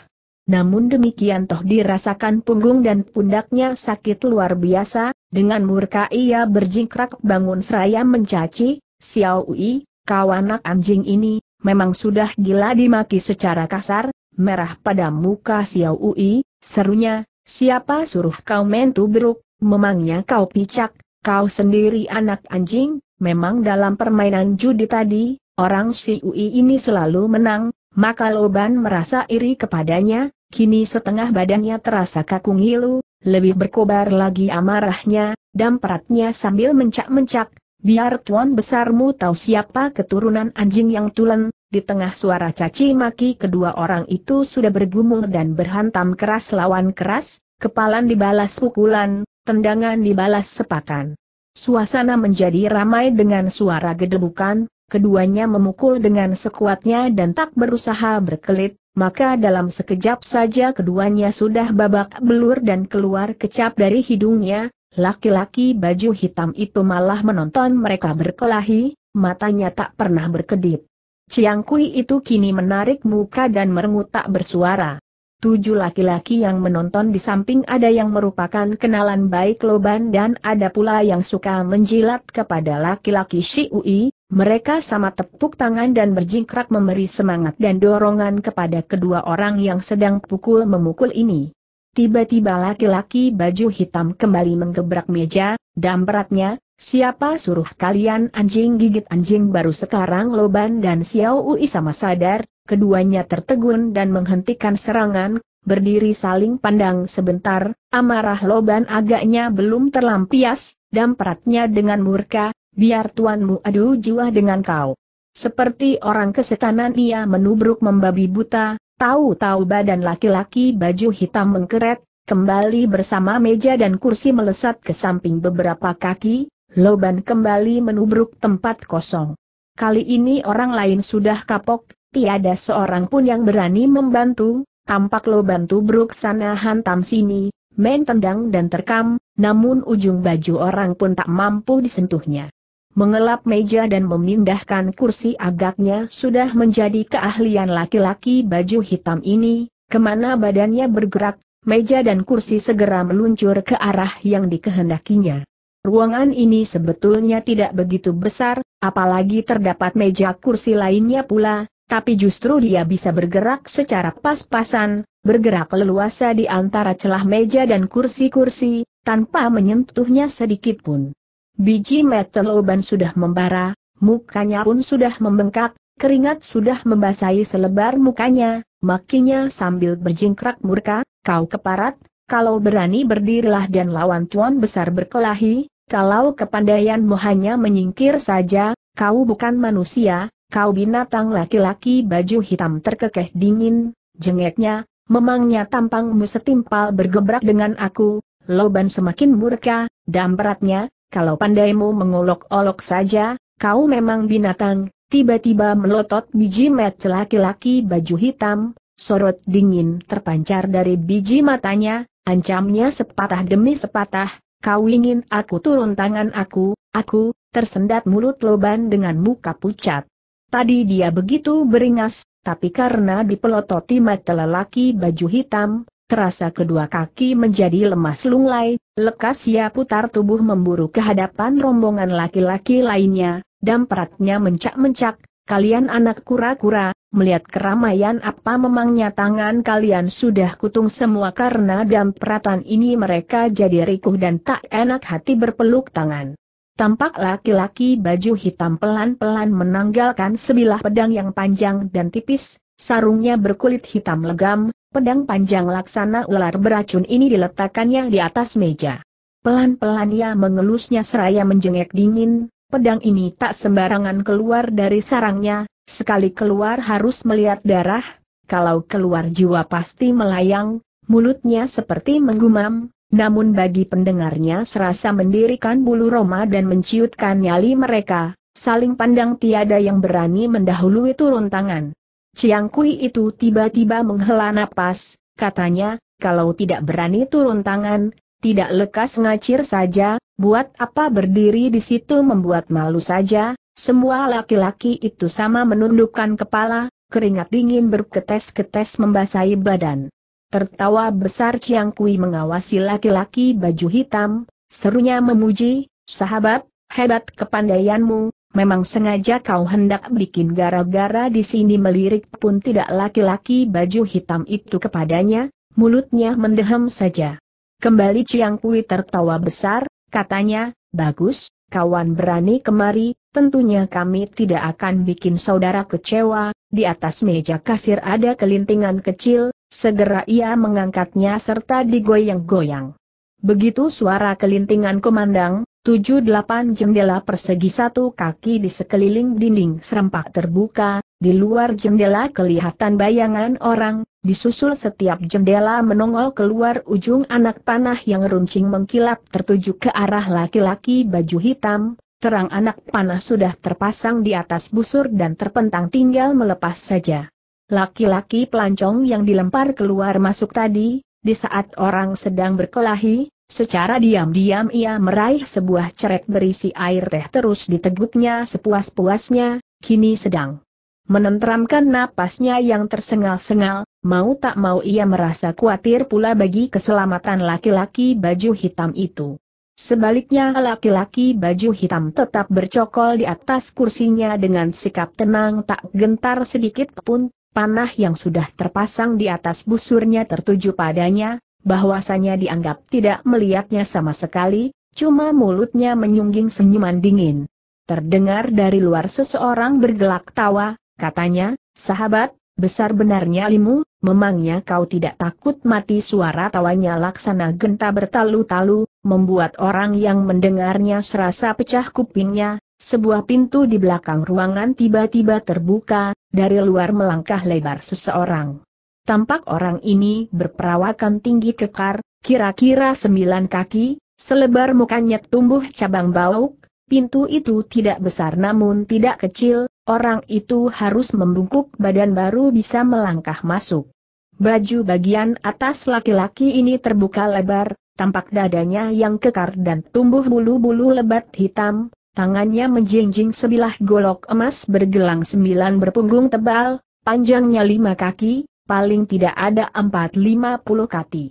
Speaker 1: Namun demikian toh dirasakan punggung dan pundaknya sakit luar biasa, dengan murka ia berjingkrak bangun seraya mencaci, Xiao Ui, kau anak anjing ini, memang sudah gila dimaki secara kasar, merah pada muka Xiao Ui, serunya, siapa suruh kau mentu beruk, memangnya kau picak, kau sendiri anak anjing, memang dalam permainan judi tadi, orang si Ui ini selalu menang, maka Loban merasa iri kepadanya, kini setengah badannya terasa kaku ngilu, lebih berkobar lagi amarahnya, dan peratnya sambil mencak-mencak, biar tuan besarmu tahu siapa keturunan anjing yang tulen, di tengah suara caci maki kedua orang itu sudah bergumul dan berhantam keras lawan keras, kepalan dibalas pukulan, tendangan dibalas sepakan. Suasana menjadi ramai dengan suara gedebukan, keduanya memukul dengan sekuatnya dan tak berusaha berkelit, maka dalam sekejap saja keduanya sudah babak belur dan keluar kecap dari hidungnya, laki-laki baju hitam itu malah menonton mereka berkelahi, matanya tak pernah berkedip. Ciang Kui itu kini menarik muka dan merengut tak bersuara. Tujuh laki-laki yang menonton di samping ada yang merupakan kenalan baik Loban dan ada pula yang suka menjilat kepada laki-laki Ui, mereka sama tepuk tangan dan berjingkrak memberi semangat dan dorongan kepada kedua orang yang sedang pukul-memukul ini. Tiba-tiba laki-laki baju hitam kembali menggebrak meja, dan beratnya, siapa suruh kalian anjing gigit anjing baru sekarang Loban dan Xiao Ui sama sadar, keduanya tertegun dan menghentikan serangan, berdiri saling pandang sebentar, amarah Loban agaknya belum terlampias, dan peratnya dengan murka, biar tuanmu adu jiwa dengan kau. Seperti orang kesetanan ia menubruk membabi buta, tahu-tahu badan laki-laki baju hitam mengkeret, kembali bersama meja dan kursi melesat ke samping beberapa kaki, loban kembali menubruk tempat kosong. Kali ini orang lain sudah kapok, tiada seorang pun yang berani membantu, tampak loban tubruk sana hantam sini, main tendang dan terkam, namun ujung baju orang pun tak mampu disentuhnya mengelap meja dan memindahkan kursi agaknya sudah menjadi keahlian laki-laki baju hitam ini, kemana badannya bergerak, meja dan kursi segera meluncur ke arah yang dikehendakinya. Ruangan ini sebetulnya tidak begitu besar, apalagi terdapat meja kursi lainnya pula, tapi justru dia bisa bergerak secara pas-pasan, bergerak leluasa di antara celah meja dan kursi-kursi, tanpa menyentuhnya sedikit pun. Biji metal oban sudah membara, mukanya pun sudah membengkak, keringat sudah membasahi selebar mukanya, makinya sambil berjingkrak murka, kau keparat, kalau berani berdirilah dan lawan tuan besar berkelahi, kalau kepandaianmu hanya menyingkir saja, kau bukan manusia, kau binatang laki-laki baju hitam terkekeh dingin, jengeknya, memangnya tampangmu setimpal bergebrak dengan aku, Loban semakin murka, damperatnya kalau pandaimu mengolok-olok saja, kau memang binatang, tiba-tiba melotot biji met laki-laki baju hitam, sorot dingin terpancar dari biji matanya, ancamnya sepatah demi sepatah, kau ingin aku turun tangan aku, aku, tersendat mulut loban dengan muka pucat. Tadi dia begitu beringas, tapi karena dipelototi mata lelaki baju hitam, terasa kedua kaki menjadi lemas lunglai, lekas ia putar tubuh memburu ke hadapan rombongan laki-laki lainnya, dan peratnya mencak-mencak, kalian anak kura-kura, melihat keramaian apa memangnya tangan kalian sudah kutung semua karena dampratan ini mereka jadi rikuh dan tak enak hati berpeluk tangan. Tampak laki-laki baju hitam pelan-pelan menanggalkan sebilah pedang yang panjang dan tipis, sarungnya berkulit hitam legam, Pedang panjang laksana ular beracun ini diletakkannya di atas meja. Pelan-pelan ia mengelusnya seraya menjengek dingin, pedang ini tak sembarangan keluar dari sarangnya, sekali keluar harus melihat darah, kalau keluar jiwa pasti melayang, mulutnya seperti menggumam, namun bagi pendengarnya serasa mendirikan bulu roma dan menciutkan nyali mereka, saling pandang tiada yang berani mendahului turun tangan. Ciang Kui itu tiba-tiba menghela napas, katanya, kalau tidak berani turun tangan, tidak lekas ngacir saja, buat apa berdiri di situ membuat malu saja, semua laki-laki itu sama menundukkan kepala, keringat dingin berketes-ketes membasahi badan. Tertawa besar Ciang Kui mengawasi laki-laki baju hitam, serunya memuji, sahabat, hebat kepandaianmu, memang sengaja kau hendak bikin gara-gara di sini melirik pun tidak laki-laki baju hitam itu kepadanya, mulutnya mendehem saja. Kembali Ciang Kui tertawa besar, katanya, bagus, kawan berani kemari, tentunya kami tidak akan bikin saudara kecewa, di atas meja kasir ada kelintingan kecil, segera ia mengangkatnya serta digoyang-goyang. Begitu suara kelintingan komandang, Tujuh delapan jendela persegi satu kaki di sekeliling dinding serempak terbuka, di luar jendela kelihatan bayangan orang, disusul setiap jendela menongol keluar ujung anak panah yang runcing mengkilap tertuju ke arah laki-laki baju hitam, terang anak panah sudah terpasang di atas busur dan terpentang tinggal melepas saja. Laki-laki pelancong yang dilempar keluar masuk tadi, di saat orang sedang berkelahi, Secara diam-diam ia meraih sebuah ceret berisi air teh terus diteguknya sepuas-puasnya, kini sedang menentramkan napasnya yang tersengal-sengal, mau tak mau ia merasa khawatir pula bagi keselamatan laki-laki baju hitam itu. Sebaliknya laki-laki baju hitam tetap bercokol di atas kursinya dengan sikap tenang tak gentar sedikit pun, panah yang sudah terpasang di atas busurnya tertuju padanya, bahwasanya dianggap tidak melihatnya sama sekali, cuma mulutnya menyungging senyuman dingin. Terdengar dari luar seseorang bergelak tawa, katanya, sahabat, besar benarnya limu, memangnya kau tidak takut mati suara tawanya laksana genta bertalu-talu, membuat orang yang mendengarnya serasa pecah kupingnya, sebuah pintu di belakang ruangan tiba-tiba terbuka, dari luar melangkah lebar seseorang. Tampak orang ini berperawakan tinggi kekar, kira-kira sembilan kaki, selebar mukanya tumbuh cabang bauk, pintu itu tidak besar namun tidak kecil, orang itu harus membungkuk badan baru bisa melangkah masuk. Baju bagian atas laki-laki ini terbuka lebar, tampak dadanya yang kekar dan tumbuh bulu-bulu lebat hitam, tangannya menjinjing sebilah golok emas bergelang sembilan berpunggung tebal, panjangnya lima kaki, paling tidak ada empat 4-50 kati.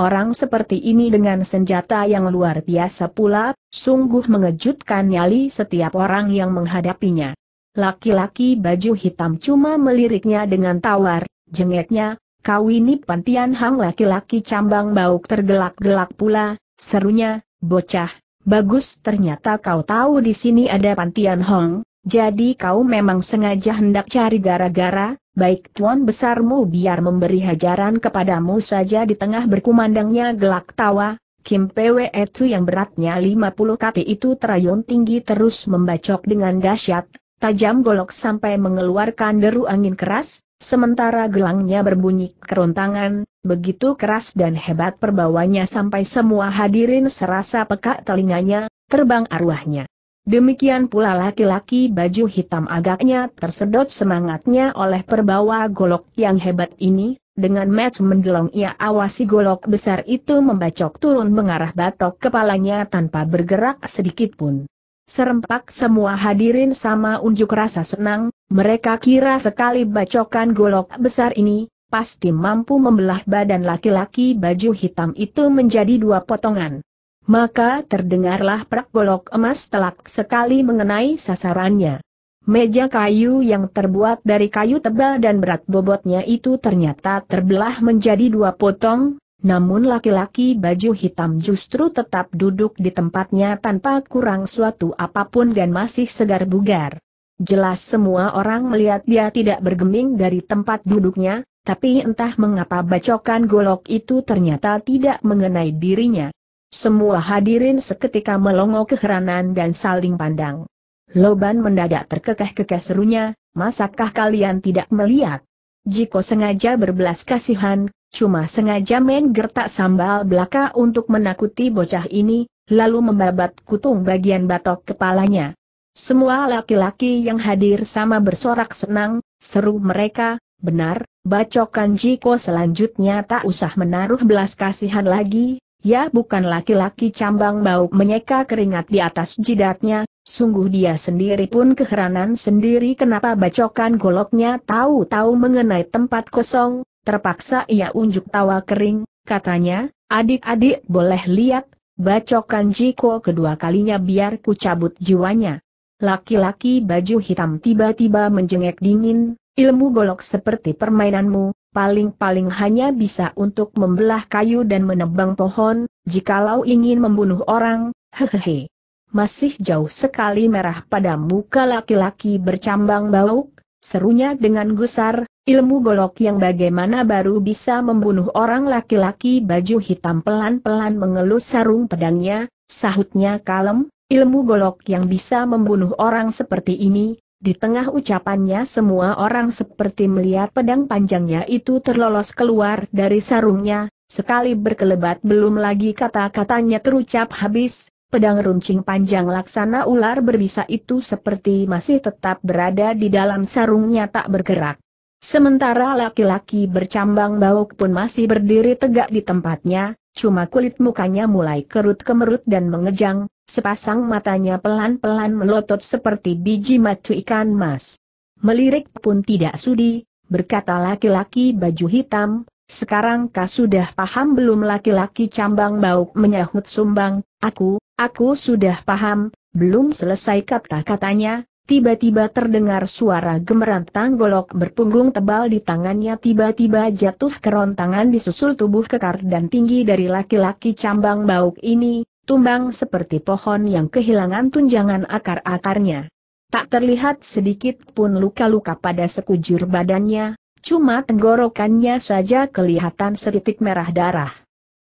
Speaker 1: Orang seperti ini dengan senjata yang luar biasa pula, sungguh mengejutkan nyali setiap orang yang menghadapinya. Laki-laki baju hitam cuma meliriknya dengan tawar, jengeknya, kau ini pantian hang laki-laki cambang bauk tergelak-gelak pula, serunya, bocah, bagus ternyata kau tahu di sini ada pantian hong, jadi kau memang sengaja hendak cari gara-gara, baik tuan besarmu biar memberi hajaran kepadamu saja di tengah berkumandangnya gelak tawa, Kim Pwe itu yang beratnya 50 kati itu terayun tinggi terus membacok dengan dahsyat, tajam golok sampai mengeluarkan deru angin keras, sementara gelangnya berbunyi kerontangan, begitu keras dan hebat perbawanya sampai semua hadirin serasa peka telinganya, terbang arwahnya. Demikian pula laki-laki baju hitam agaknya tersedot semangatnya oleh perbawa golok yang hebat ini, dengan match mendelong ia awasi golok besar itu membacok turun mengarah batok kepalanya tanpa bergerak sedikit pun. Serempak semua hadirin sama unjuk rasa senang, mereka kira sekali bacokan golok besar ini, pasti mampu membelah badan laki-laki baju hitam itu menjadi dua potongan. Maka terdengarlah prak golok emas telak sekali mengenai sasarannya. Meja kayu yang terbuat dari kayu tebal dan berat bobotnya itu ternyata terbelah menjadi dua potong, namun laki-laki baju hitam justru tetap duduk di tempatnya tanpa kurang suatu apapun dan masih segar bugar. Jelas semua orang melihat dia tidak bergeming dari tempat duduknya, tapi entah mengapa bacokan golok itu ternyata tidak mengenai dirinya. Semua hadirin seketika melongo keheranan dan saling pandang. Loban mendadak terkekeh-kekeh serunya, masakkah kalian tidak melihat? Jiko sengaja berbelas kasihan, cuma sengaja main gertak sambal belaka untuk menakuti bocah ini, lalu membabat kutung bagian batok kepalanya. Semua laki-laki yang hadir sama bersorak senang, seru mereka, benar, bacokan Jiko selanjutnya tak usah menaruh belas kasihan lagi, Ya bukan laki-laki cambang bau menyeka keringat di atas jidatnya, sungguh dia sendiri pun keheranan sendiri kenapa bacokan goloknya tahu-tahu mengenai tempat kosong, terpaksa ia unjuk tawa kering, katanya, adik-adik boleh lihat, bacokan Jiko kedua kalinya biar ku cabut jiwanya. Laki-laki baju hitam tiba-tiba menjengek dingin, ilmu golok seperti permainanmu, paling-paling hanya bisa untuk membelah kayu dan menebang pohon, jikalau ingin membunuh orang, hehehe. Masih jauh sekali merah pada muka laki-laki bercambang bauk, serunya dengan gusar, ilmu golok yang bagaimana baru bisa membunuh orang laki-laki baju hitam pelan-pelan mengelus sarung pedangnya, sahutnya kalem, ilmu golok yang bisa membunuh orang seperti ini, di tengah ucapannya semua orang seperti melihat pedang panjangnya itu terlolos keluar dari sarungnya, sekali berkelebat belum lagi kata-katanya terucap habis, pedang runcing panjang laksana ular berbisa itu seperti masih tetap berada di dalam sarungnya tak bergerak. Sementara laki-laki bercambang bau pun masih berdiri tegak di tempatnya, cuma kulit mukanya mulai kerut kemerut dan mengejang, Sepasang matanya pelan-pelan melotot seperti biji macu ikan mas. Melirik pun tidak sudi, berkata laki-laki baju hitam, sekarang kau sudah paham belum laki-laki cambang bau menyahut sumbang, aku, aku sudah paham, belum selesai kata-katanya, Tiba-tiba terdengar suara gemerantang golok berpunggung tebal di tangannya tiba-tiba jatuh kerontangan disusul tubuh kekar dan tinggi dari laki-laki cambang bau ini, tumbang seperti pohon yang kehilangan tunjangan akar-akarnya. Tak terlihat sedikit pun luka-luka pada sekujur badannya, cuma tenggorokannya saja kelihatan setitik merah darah.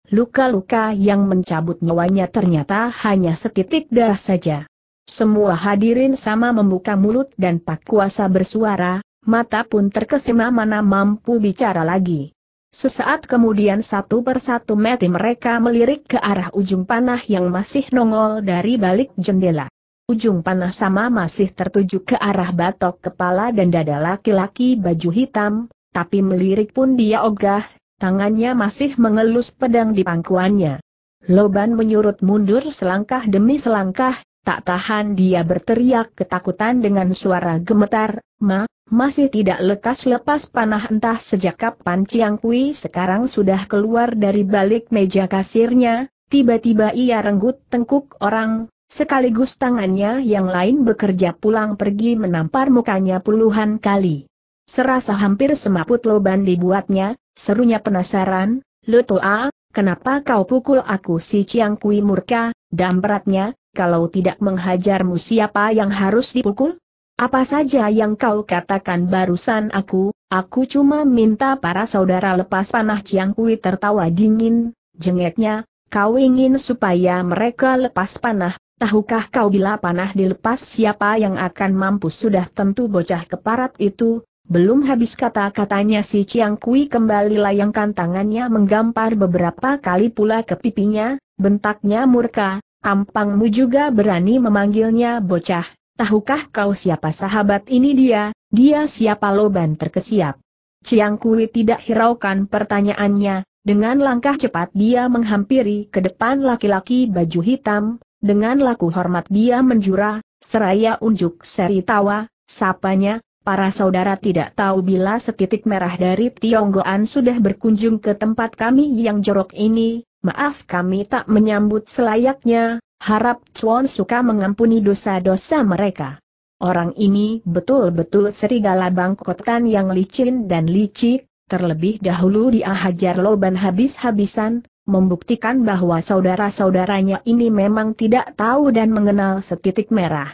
Speaker 1: Luka-luka yang mencabut nyawanya ternyata hanya setitik darah saja. Semua hadirin sama membuka mulut dan tak kuasa bersuara, mata pun terkesima mana mampu bicara lagi. Sesaat kemudian satu persatu mati mereka melirik ke arah ujung panah yang masih nongol dari balik jendela. Ujung panah sama masih tertuju ke arah batok kepala dan dada laki-laki baju hitam, tapi melirik pun dia ogah, tangannya masih mengelus pedang di pangkuannya. Loban menyurut mundur selangkah demi selangkah, tak tahan dia berteriak ketakutan dengan suara gemetar, Ma, masih tidak lekas lepas panah entah sejak kapan Ciang Kui sekarang sudah keluar dari balik meja kasirnya, tiba-tiba ia renggut tengkuk orang, sekaligus tangannya yang lain bekerja pulang pergi menampar mukanya puluhan kali. Serasa hampir semaput loban dibuatnya, serunya penasaran, Lutoa, kenapa kau pukul aku si Ciang Kui murka, dan beratnya, kalau tidak menghajarmu siapa yang harus dipukul? Apa saja yang kau katakan barusan aku, aku cuma minta para saudara lepas panah Ciang Kui tertawa dingin, jengeknya, kau ingin supaya mereka lepas panah, tahukah kau bila panah dilepas siapa yang akan mampu sudah tentu bocah keparat itu, belum habis kata-katanya si Ciang Kui kembali layangkan tangannya menggampar beberapa kali pula ke pipinya, bentaknya murka, tampangmu juga berani memanggilnya bocah, Tahukah kau siapa sahabat ini dia, dia siapa loban terkesiap? Ciang Kui tidak hiraukan pertanyaannya, dengan langkah cepat dia menghampiri ke depan laki-laki baju hitam, dengan laku hormat dia menjura, seraya unjuk seri tawa, sapanya, para saudara tidak tahu bila setitik merah dari Tionggoan sudah berkunjung ke tempat kami yang jorok ini, Maaf kami tak menyambut selayaknya, harap Chuan suka mengampuni dosa-dosa mereka. Orang ini betul-betul serigala bangkotan yang licin dan licik, terlebih dahulu dia hajar loban habis-habisan, membuktikan bahwa saudara-saudaranya ini memang tidak tahu dan mengenal setitik merah.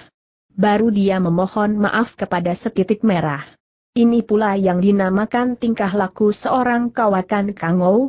Speaker 1: Baru dia memohon maaf kepada setitik merah. Ini pula yang dinamakan tingkah laku seorang kawakan kangou,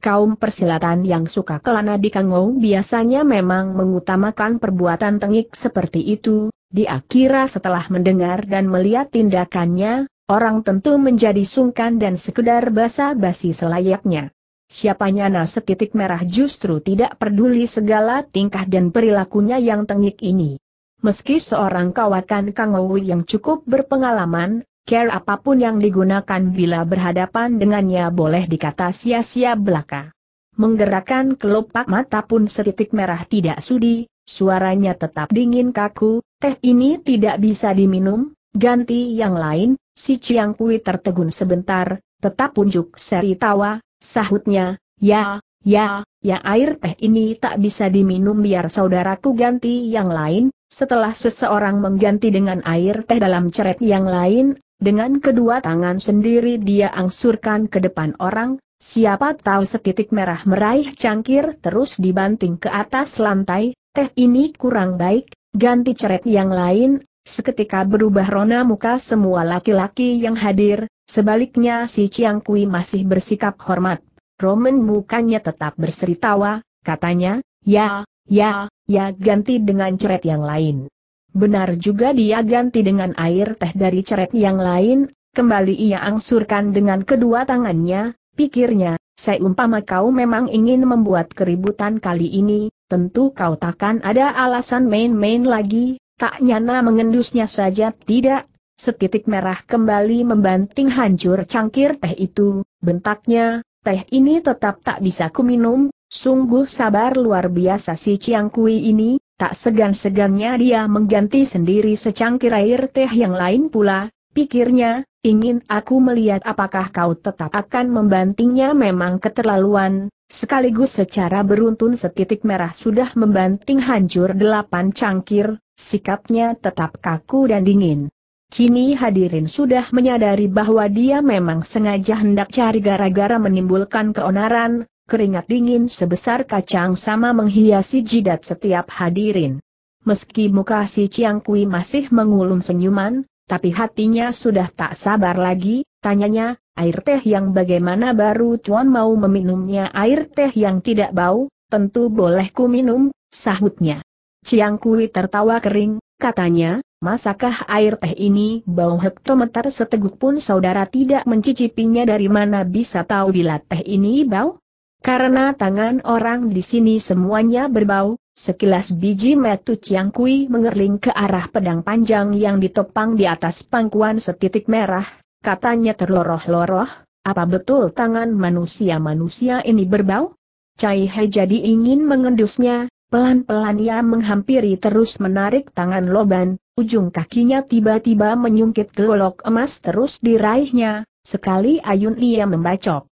Speaker 1: kaum persilatan yang suka kelana di Kangou biasanya memang mengutamakan perbuatan tengik seperti itu, Di akhirah setelah mendengar dan melihat tindakannya, orang tentu menjadi sungkan dan sekedar basa-basi selayaknya. Siapanya na setitik merah justru tidak peduli segala tingkah dan perilakunya yang tengik ini. Meski seorang kawakan Kangowi yang cukup berpengalaman, care apapun yang digunakan bila berhadapan dengannya boleh dikata sia-sia belaka. Menggerakkan kelopak mata pun setitik merah tidak sudi, suaranya tetap dingin kaku, teh ini tidak bisa diminum, ganti yang lain, si Ciang Kui tertegun sebentar, tetap unjuk seri tawa, sahutnya, ya, ya, ya air teh ini tak bisa diminum biar saudaraku ganti yang lain, setelah seseorang mengganti dengan air teh dalam ceret yang lain, dengan kedua tangan sendiri dia angsurkan ke depan orang, siapa tahu setitik merah meraih cangkir terus dibanting ke atas lantai, teh ini kurang baik, ganti ceret yang lain, seketika berubah rona muka semua laki-laki yang hadir, sebaliknya si Ciang Kui masih bersikap hormat. Roman mukanya tetap berseri tawa, katanya, ya, ya, ya ganti dengan ceret yang lain. Benar juga dia ganti dengan air teh dari ceret yang lain, kembali ia angsurkan dengan kedua tangannya, pikirnya, Saya umpama kau memang ingin membuat keributan kali ini, tentu kau takkan ada alasan main-main lagi, tak nyana mengendusnya saja tidak, setitik merah kembali membanting hancur cangkir teh itu, bentaknya, teh ini tetap tak bisa kuminum, sungguh sabar luar biasa si Ciang Kui ini, Tak segan-segannya dia mengganti sendiri secangkir air teh yang lain pula, pikirnya, ingin aku melihat apakah kau tetap akan membantingnya memang keterlaluan, sekaligus secara beruntun setitik merah sudah membanting hancur delapan cangkir, sikapnya tetap kaku dan dingin. Kini hadirin sudah menyadari bahwa dia memang sengaja hendak cari gara-gara menimbulkan keonaran, keringat dingin sebesar kacang sama menghiasi jidat setiap hadirin. Meski muka si Ciang Kui masih mengulum senyuman, tapi hatinya sudah tak sabar lagi, tanyanya, air teh yang bagaimana baru Tuan mau meminumnya air teh yang tidak bau, tentu boleh ku minum, sahutnya. Ciang Kui tertawa kering, katanya, Masakah air teh ini bau hektometer seteguk pun saudara tidak mencicipinya dari mana bisa tahu bila teh ini bau? Karena tangan orang di sini semuanya berbau, sekilas biji metu Chiang Kui mengerling ke arah pedang panjang yang ditopang di atas pangkuan setitik merah, katanya terloroh-loroh, apa betul tangan manusia-manusia ini berbau? Cai He jadi ingin mengendusnya, pelan-pelan ia menghampiri terus menarik tangan Loban, ujung kakinya tiba-tiba menyungkit golok emas terus diraihnya, sekali ayun ia membacok.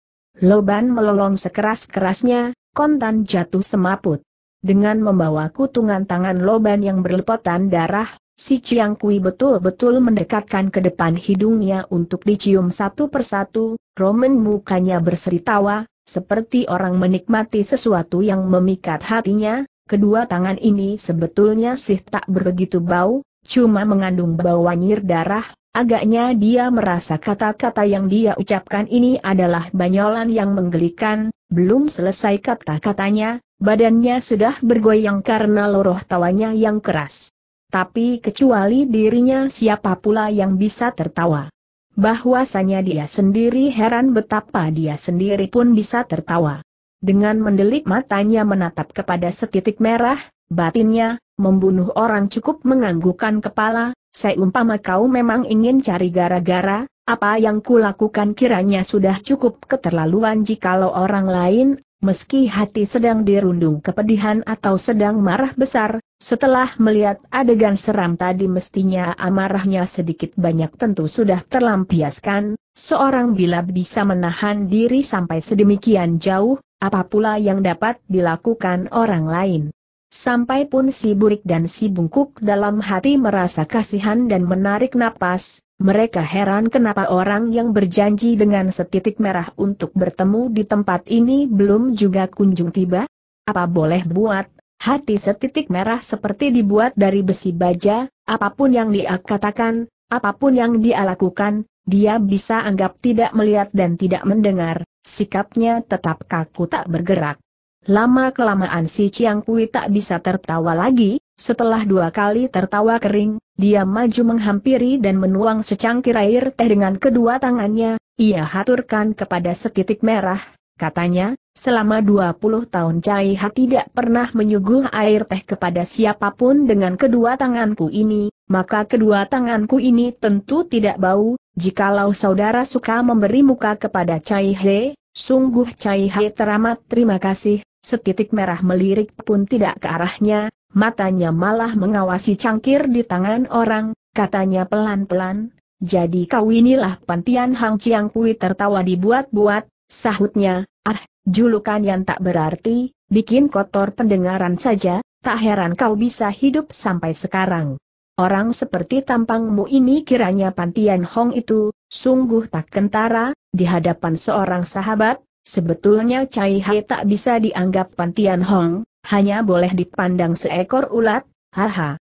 Speaker 1: Loban melolong sekeras-kerasnya, kontan jatuh semaput. Dengan membawa kutungan tangan Loban yang berlepotan darah, si Ciang Kui betul-betul mendekatkan ke depan hidungnya untuk dicium satu persatu, Roman mukanya berseri tawa, seperti orang menikmati sesuatu yang memikat hatinya, kedua tangan ini sebetulnya sih tak begitu bau, cuma mengandung bau wanyir darah, Agaknya dia merasa kata-kata yang dia ucapkan ini adalah banyolan yang menggelikan, belum selesai kata-katanya, badannya sudah bergoyang karena loroh tawanya yang keras. Tapi kecuali dirinya siapa pula yang bisa tertawa. Bahwasanya dia sendiri heran betapa dia sendiri pun bisa tertawa. Dengan mendelik matanya menatap kepada setitik merah, batinnya, membunuh orang cukup menganggukkan kepala, Seumpama kau memang ingin cari gara-gara, apa yang kulakukan kiranya sudah cukup keterlaluan jikalau orang lain, meski hati sedang dirundung kepedihan atau sedang marah besar, setelah melihat adegan seram tadi mestinya amarahnya sedikit banyak tentu sudah terlampiaskan, seorang bila bisa menahan diri sampai sedemikian jauh, apa pula yang dapat dilakukan orang lain. Sampai pun si Burik dan si Bungkuk dalam hati merasa kasihan dan menarik napas, mereka heran kenapa orang yang berjanji dengan setitik merah untuk bertemu di tempat ini belum juga kunjung tiba? Apa boleh buat, hati setitik merah seperti dibuat dari besi baja, apapun yang dia katakan, apapun yang dia lakukan, dia bisa anggap tidak melihat dan tidak mendengar, sikapnya tetap kaku tak bergerak. Lama-kelamaan si Chiang Kui tak bisa tertawa lagi, setelah dua kali tertawa kering, dia maju menghampiri dan menuang secangkir air teh dengan kedua tangannya, ia haturkan kepada setitik merah, katanya, selama 20 tahun Cai Ha tidak pernah menyuguh air teh kepada siapapun dengan kedua tanganku ini, maka kedua tanganku ini tentu tidak bau, jikalau saudara suka memberi muka kepada Cai He, sungguh Cai He teramat terima kasih, Setitik merah melirik pun tidak ke arahnya, matanya malah mengawasi cangkir di tangan orang, katanya pelan-pelan, jadi kau inilah pantian Hang Chiang Kui tertawa dibuat-buat, sahutnya, ah, julukan yang tak berarti, bikin kotor pendengaran saja, tak heran kau bisa hidup sampai sekarang. Orang seperti tampangmu ini kiranya pantian Hong itu, sungguh tak kentara, di hadapan seorang sahabat, Sebetulnya Cai Hai tak bisa dianggap Pantian Hong, hanya boleh dipandang seekor ulat, haha.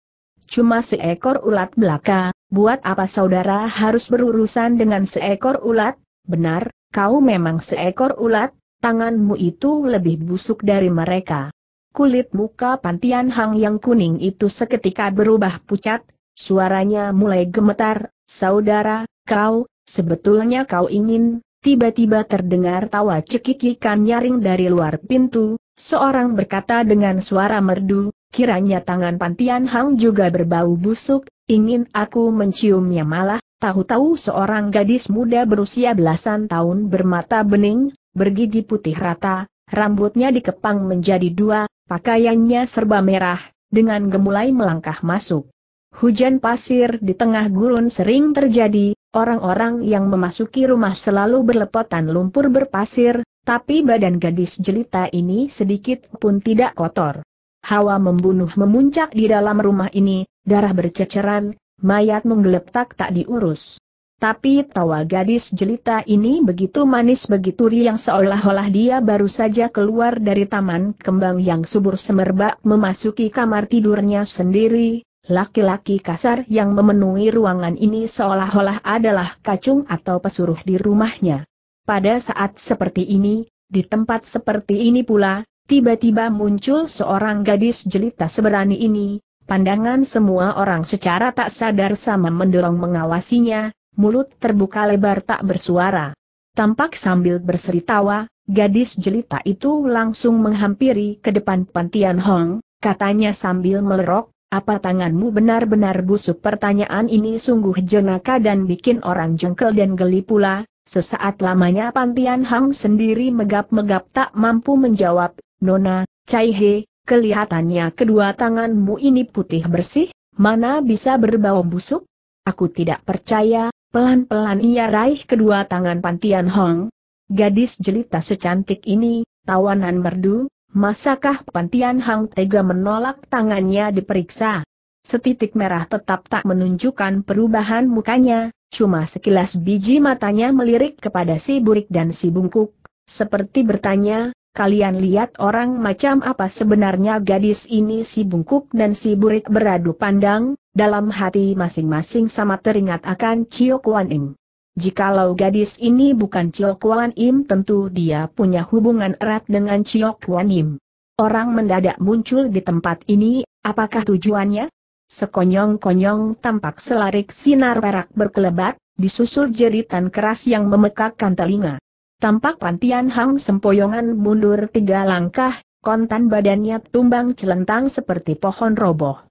Speaker 1: Cuma seekor ulat belaka, buat apa saudara harus berurusan dengan seekor ulat? Benar, kau memang seekor ulat, tanganmu itu lebih busuk dari mereka. Kulit muka Pantian Hang yang kuning itu seketika berubah pucat, suaranya mulai gemetar, saudara, kau, sebetulnya kau ingin, tiba-tiba terdengar tawa cekikikan nyaring dari luar pintu, seorang berkata dengan suara merdu, kiranya tangan Pantian Hang juga berbau busuk, ingin aku menciumnya malah, tahu-tahu seorang gadis muda berusia belasan tahun bermata bening, bergigi putih rata, rambutnya dikepang menjadi dua, pakaiannya serba merah, dengan gemulai melangkah masuk. Hujan pasir di tengah gurun sering terjadi, Orang-orang yang memasuki rumah selalu berlepotan lumpur berpasir, tapi badan gadis jelita ini sedikit pun tidak kotor. Hawa membunuh memuncak di dalam rumah ini, darah berceceran, mayat menggeletak tak diurus. Tapi tawa gadis jelita ini begitu manis begitu riang seolah-olah dia baru saja keluar dari taman kembang yang subur semerbak memasuki kamar tidurnya sendiri, Laki-laki kasar yang memenuhi ruangan ini seolah-olah adalah kacung atau pesuruh di rumahnya. Pada saat seperti ini, di tempat seperti ini pula, tiba-tiba muncul seorang gadis jelita seberani ini, pandangan semua orang secara tak sadar sama mendorong mengawasinya, mulut terbuka lebar tak bersuara. Tampak sambil berseri tawa, gadis jelita itu langsung menghampiri ke depan pantian Hong, katanya sambil melerok, apa tanganmu benar-benar busuk? Pertanyaan ini sungguh jenaka dan bikin orang jengkel dan geli pula. Sesaat lamanya Pantian Hang sendiri megap-megap tak mampu menjawab, Nona, Cai He, kelihatannya kedua tanganmu ini putih bersih, mana bisa berbau busuk? Aku tidak percaya, pelan-pelan ia raih kedua tangan Pantian Hong. Gadis jelita secantik ini, tawanan merdu, Masakah Pantian Hang tega menolak tangannya diperiksa? Setitik merah tetap tak menunjukkan perubahan mukanya, cuma sekilas biji matanya melirik kepada si burik dan si bungkuk, seperti bertanya, kalian lihat orang macam apa sebenarnya gadis ini si bungkuk dan si burik beradu pandang, dalam hati masing-masing sama teringat akan Cio Kuan Ing. Jikalau gadis ini bukan Chio Kuan Im tentu dia punya hubungan erat dengan Chio Kuan Im. Orang mendadak muncul di tempat ini, apakah tujuannya? Sekonyong-konyong tampak selarik sinar perak berkelebat, disusul jeritan keras yang memekakkan telinga. Tampak pantian Hang Sempoyongan mundur tiga langkah, kontan badannya tumbang celentang seperti pohon roboh.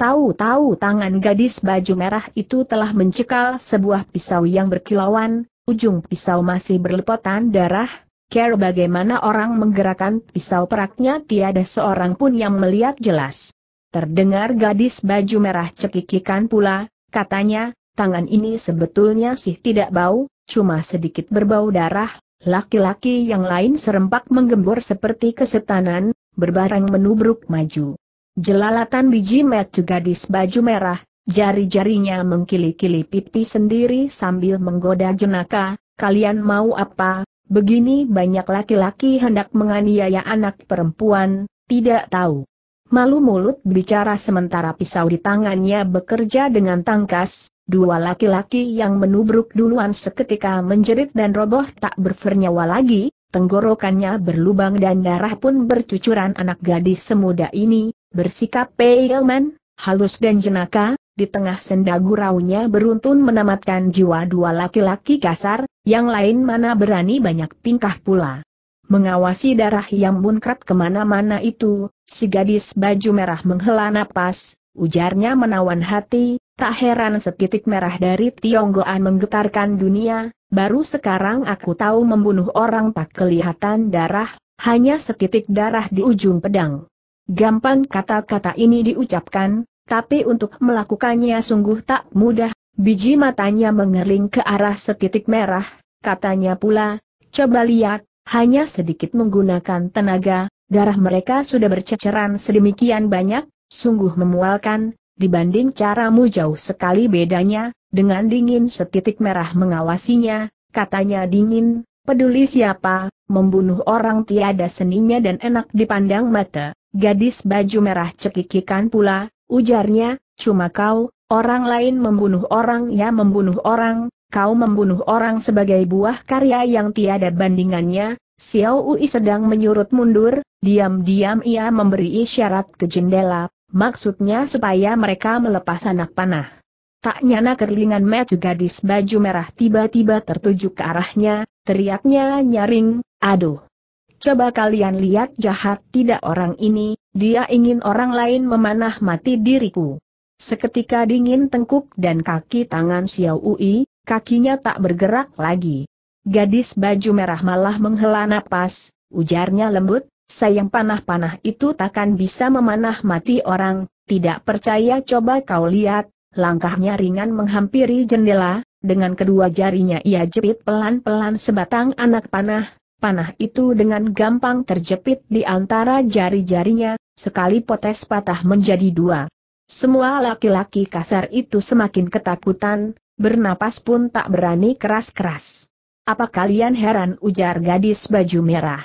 Speaker 1: Tahu-tahu tangan gadis baju merah itu telah mencekal sebuah pisau yang berkilauan, ujung pisau masih berlepotan darah, care bagaimana orang menggerakkan pisau peraknya tiada seorang pun yang melihat jelas. Terdengar gadis baju merah cekikikan pula, katanya, tangan ini sebetulnya sih tidak bau, cuma sedikit berbau darah, laki-laki yang lain serempak menggembur seperti kesetanan, berbarang menubruk maju. Jelalatan biji mat juga di baju merah, jari-jarinya mengkili-kili pipi sendiri sambil menggoda jenaka, kalian mau apa, begini banyak laki-laki hendak menganiaya anak perempuan, tidak tahu. Malu mulut bicara sementara pisau di tangannya bekerja dengan tangkas, dua laki-laki yang menubruk duluan seketika menjerit dan roboh tak bernyawa lagi, tenggorokannya berlubang dan darah pun bercucuran anak gadis semuda ini, Bersikap Peilman, halus dan jenaka, di tengah senda guraunya beruntun menamatkan jiwa dua laki-laki kasar, yang lain mana berani banyak tingkah pula. Mengawasi darah yang munkrat kemana-mana itu, si gadis baju merah menghela napas, ujarnya menawan hati, tak heran setitik merah dari Tionggoan menggetarkan dunia, baru sekarang aku tahu membunuh orang tak kelihatan darah, hanya setitik darah di ujung pedang. Gampang kata-kata ini diucapkan, tapi untuk melakukannya sungguh tak mudah. Biji matanya mengering ke arah setitik merah, katanya pula, coba lihat, hanya sedikit menggunakan tenaga, darah mereka sudah berceceran sedemikian banyak, sungguh memualkan, dibanding caramu jauh sekali bedanya, dengan dingin setitik merah mengawasinya, katanya dingin, peduli siapa, membunuh orang tiada seninya dan enak dipandang mata. Gadis baju merah cekikikan pula, ujarnya, cuma kau, orang lain membunuh orang ya membunuh orang, kau membunuh orang sebagai buah karya yang tiada bandingannya, Xiao Ui sedang menyurut mundur, diam-diam ia memberi isyarat ke jendela, maksudnya supaya mereka melepas anak panah. Tak nyana kerlingan metu gadis baju merah tiba-tiba tertuju ke arahnya, teriaknya nyaring, aduh. Coba kalian lihat jahat tidak orang ini, dia ingin orang lain memanah mati diriku. Seketika dingin tengkuk dan kaki tangan Xiao Ui, kakinya tak bergerak lagi. Gadis baju merah malah menghela napas, ujarnya lembut, sayang panah-panah itu takkan bisa memanah mati orang, tidak percaya coba kau lihat, langkahnya ringan menghampiri jendela, dengan kedua jarinya ia jepit pelan-pelan sebatang anak panah, panah itu dengan gampang terjepit di antara jari-jarinya, sekali potes patah menjadi dua. Semua laki-laki kasar itu semakin ketakutan, bernapas pun tak berani keras-keras. Apa kalian heran ujar gadis baju merah?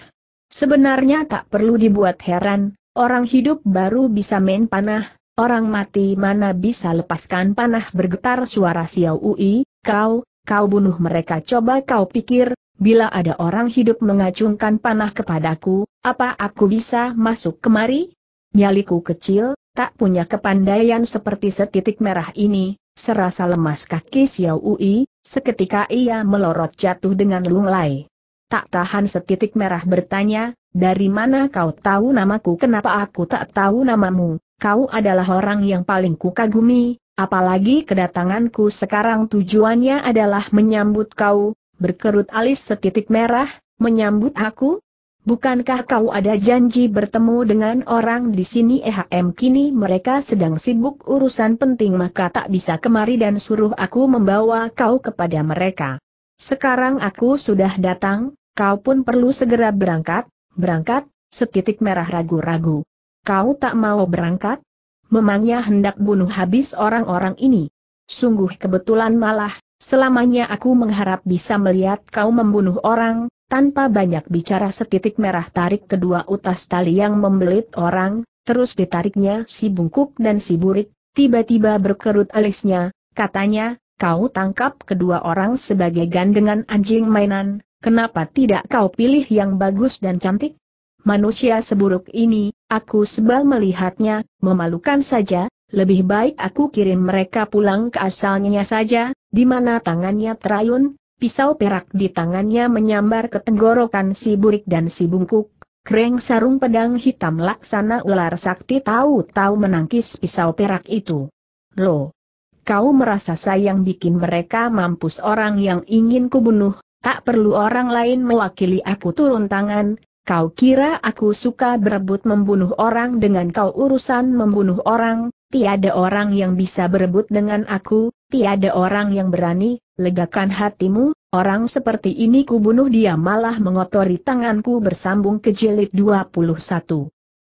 Speaker 1: Sebenarnya tak perlu dibuat heran, orang hidup baru bisa main panah, orang mati mana bisa lepaskan panah bergetar suara Xiao Ui, kau, kau bunuh mereka coba kau pikir, bila ada orang hidup mengacungkan panah kepadaku, apa aku bisa masuk kemari? Nyaliku kecil, tak punya kepandaian seperti setitik merah ini, serasa lemas kaki Xiao Ui, seketika ia melorot jatuh dengan lunglai. Tak tahan setitik merah bertanya, dari mana kau tahu namaku kenapa aku tak tahu namamu, kau adalah orang yang paling kukagumi, apalagi kedatanganku sekarang tujuannya adalah menyambut kau, berkerut alis setitik merah, menyambut aku? Bukankah kau ada janji bertemu dengan orang di sini EHM kini mereka sedang sibuk urusan penting maka tak bisa kemari dan suruh aku membawa kau kepada mereka. Sekarang aku sudah datang, kau pun perlu segera berangkat, berangkat, setitik merah ragu-ragu. Kau tak mau berangkat? Memangnya hendak bunuh habis orang-orang ini? Sungguh kebetulan malah, Selamanya aku mengharap bisa melihat kau membunuh orang, tanpa banyak bicara setitik merah tarik kedua utas tali yang membelit orang, terus ditariknya si bungkuk dan si burik, tiba-tiba berkerut alisnya, katanya, kau tangkap kedua orang sebagai gandengan anjing mainan, kenapa tidak kau pilih yang bagus dan cantik? Manusia seburuk ini, aku sebal melihatnya, memalukan saja, lebih baik aku kirim mereka pulang ke asalnya saja, di mana tangannya terayun, pisau perak di tangannya menyambar ke tenggorokan si burik dan si bungkuk, Kreng sarung pedang hitam laksana ular sakti tahu-tahu menangkis pisau perak itu. Loh! Kau merasa sayang bikin mereka mampus orang yang ingin kubunuh, tak perlu orang lain mewakili aku turun tangan, Kau kira aku suka berebut membunuh orang dengan kau urusan membunuh orang, tiada orang yang bisa berebut dengan aku, tiada orang yang berani, legakan hatimu, orang seperti ini kubunuh dia malah mengotori tanganku bersambung ke jilid 21.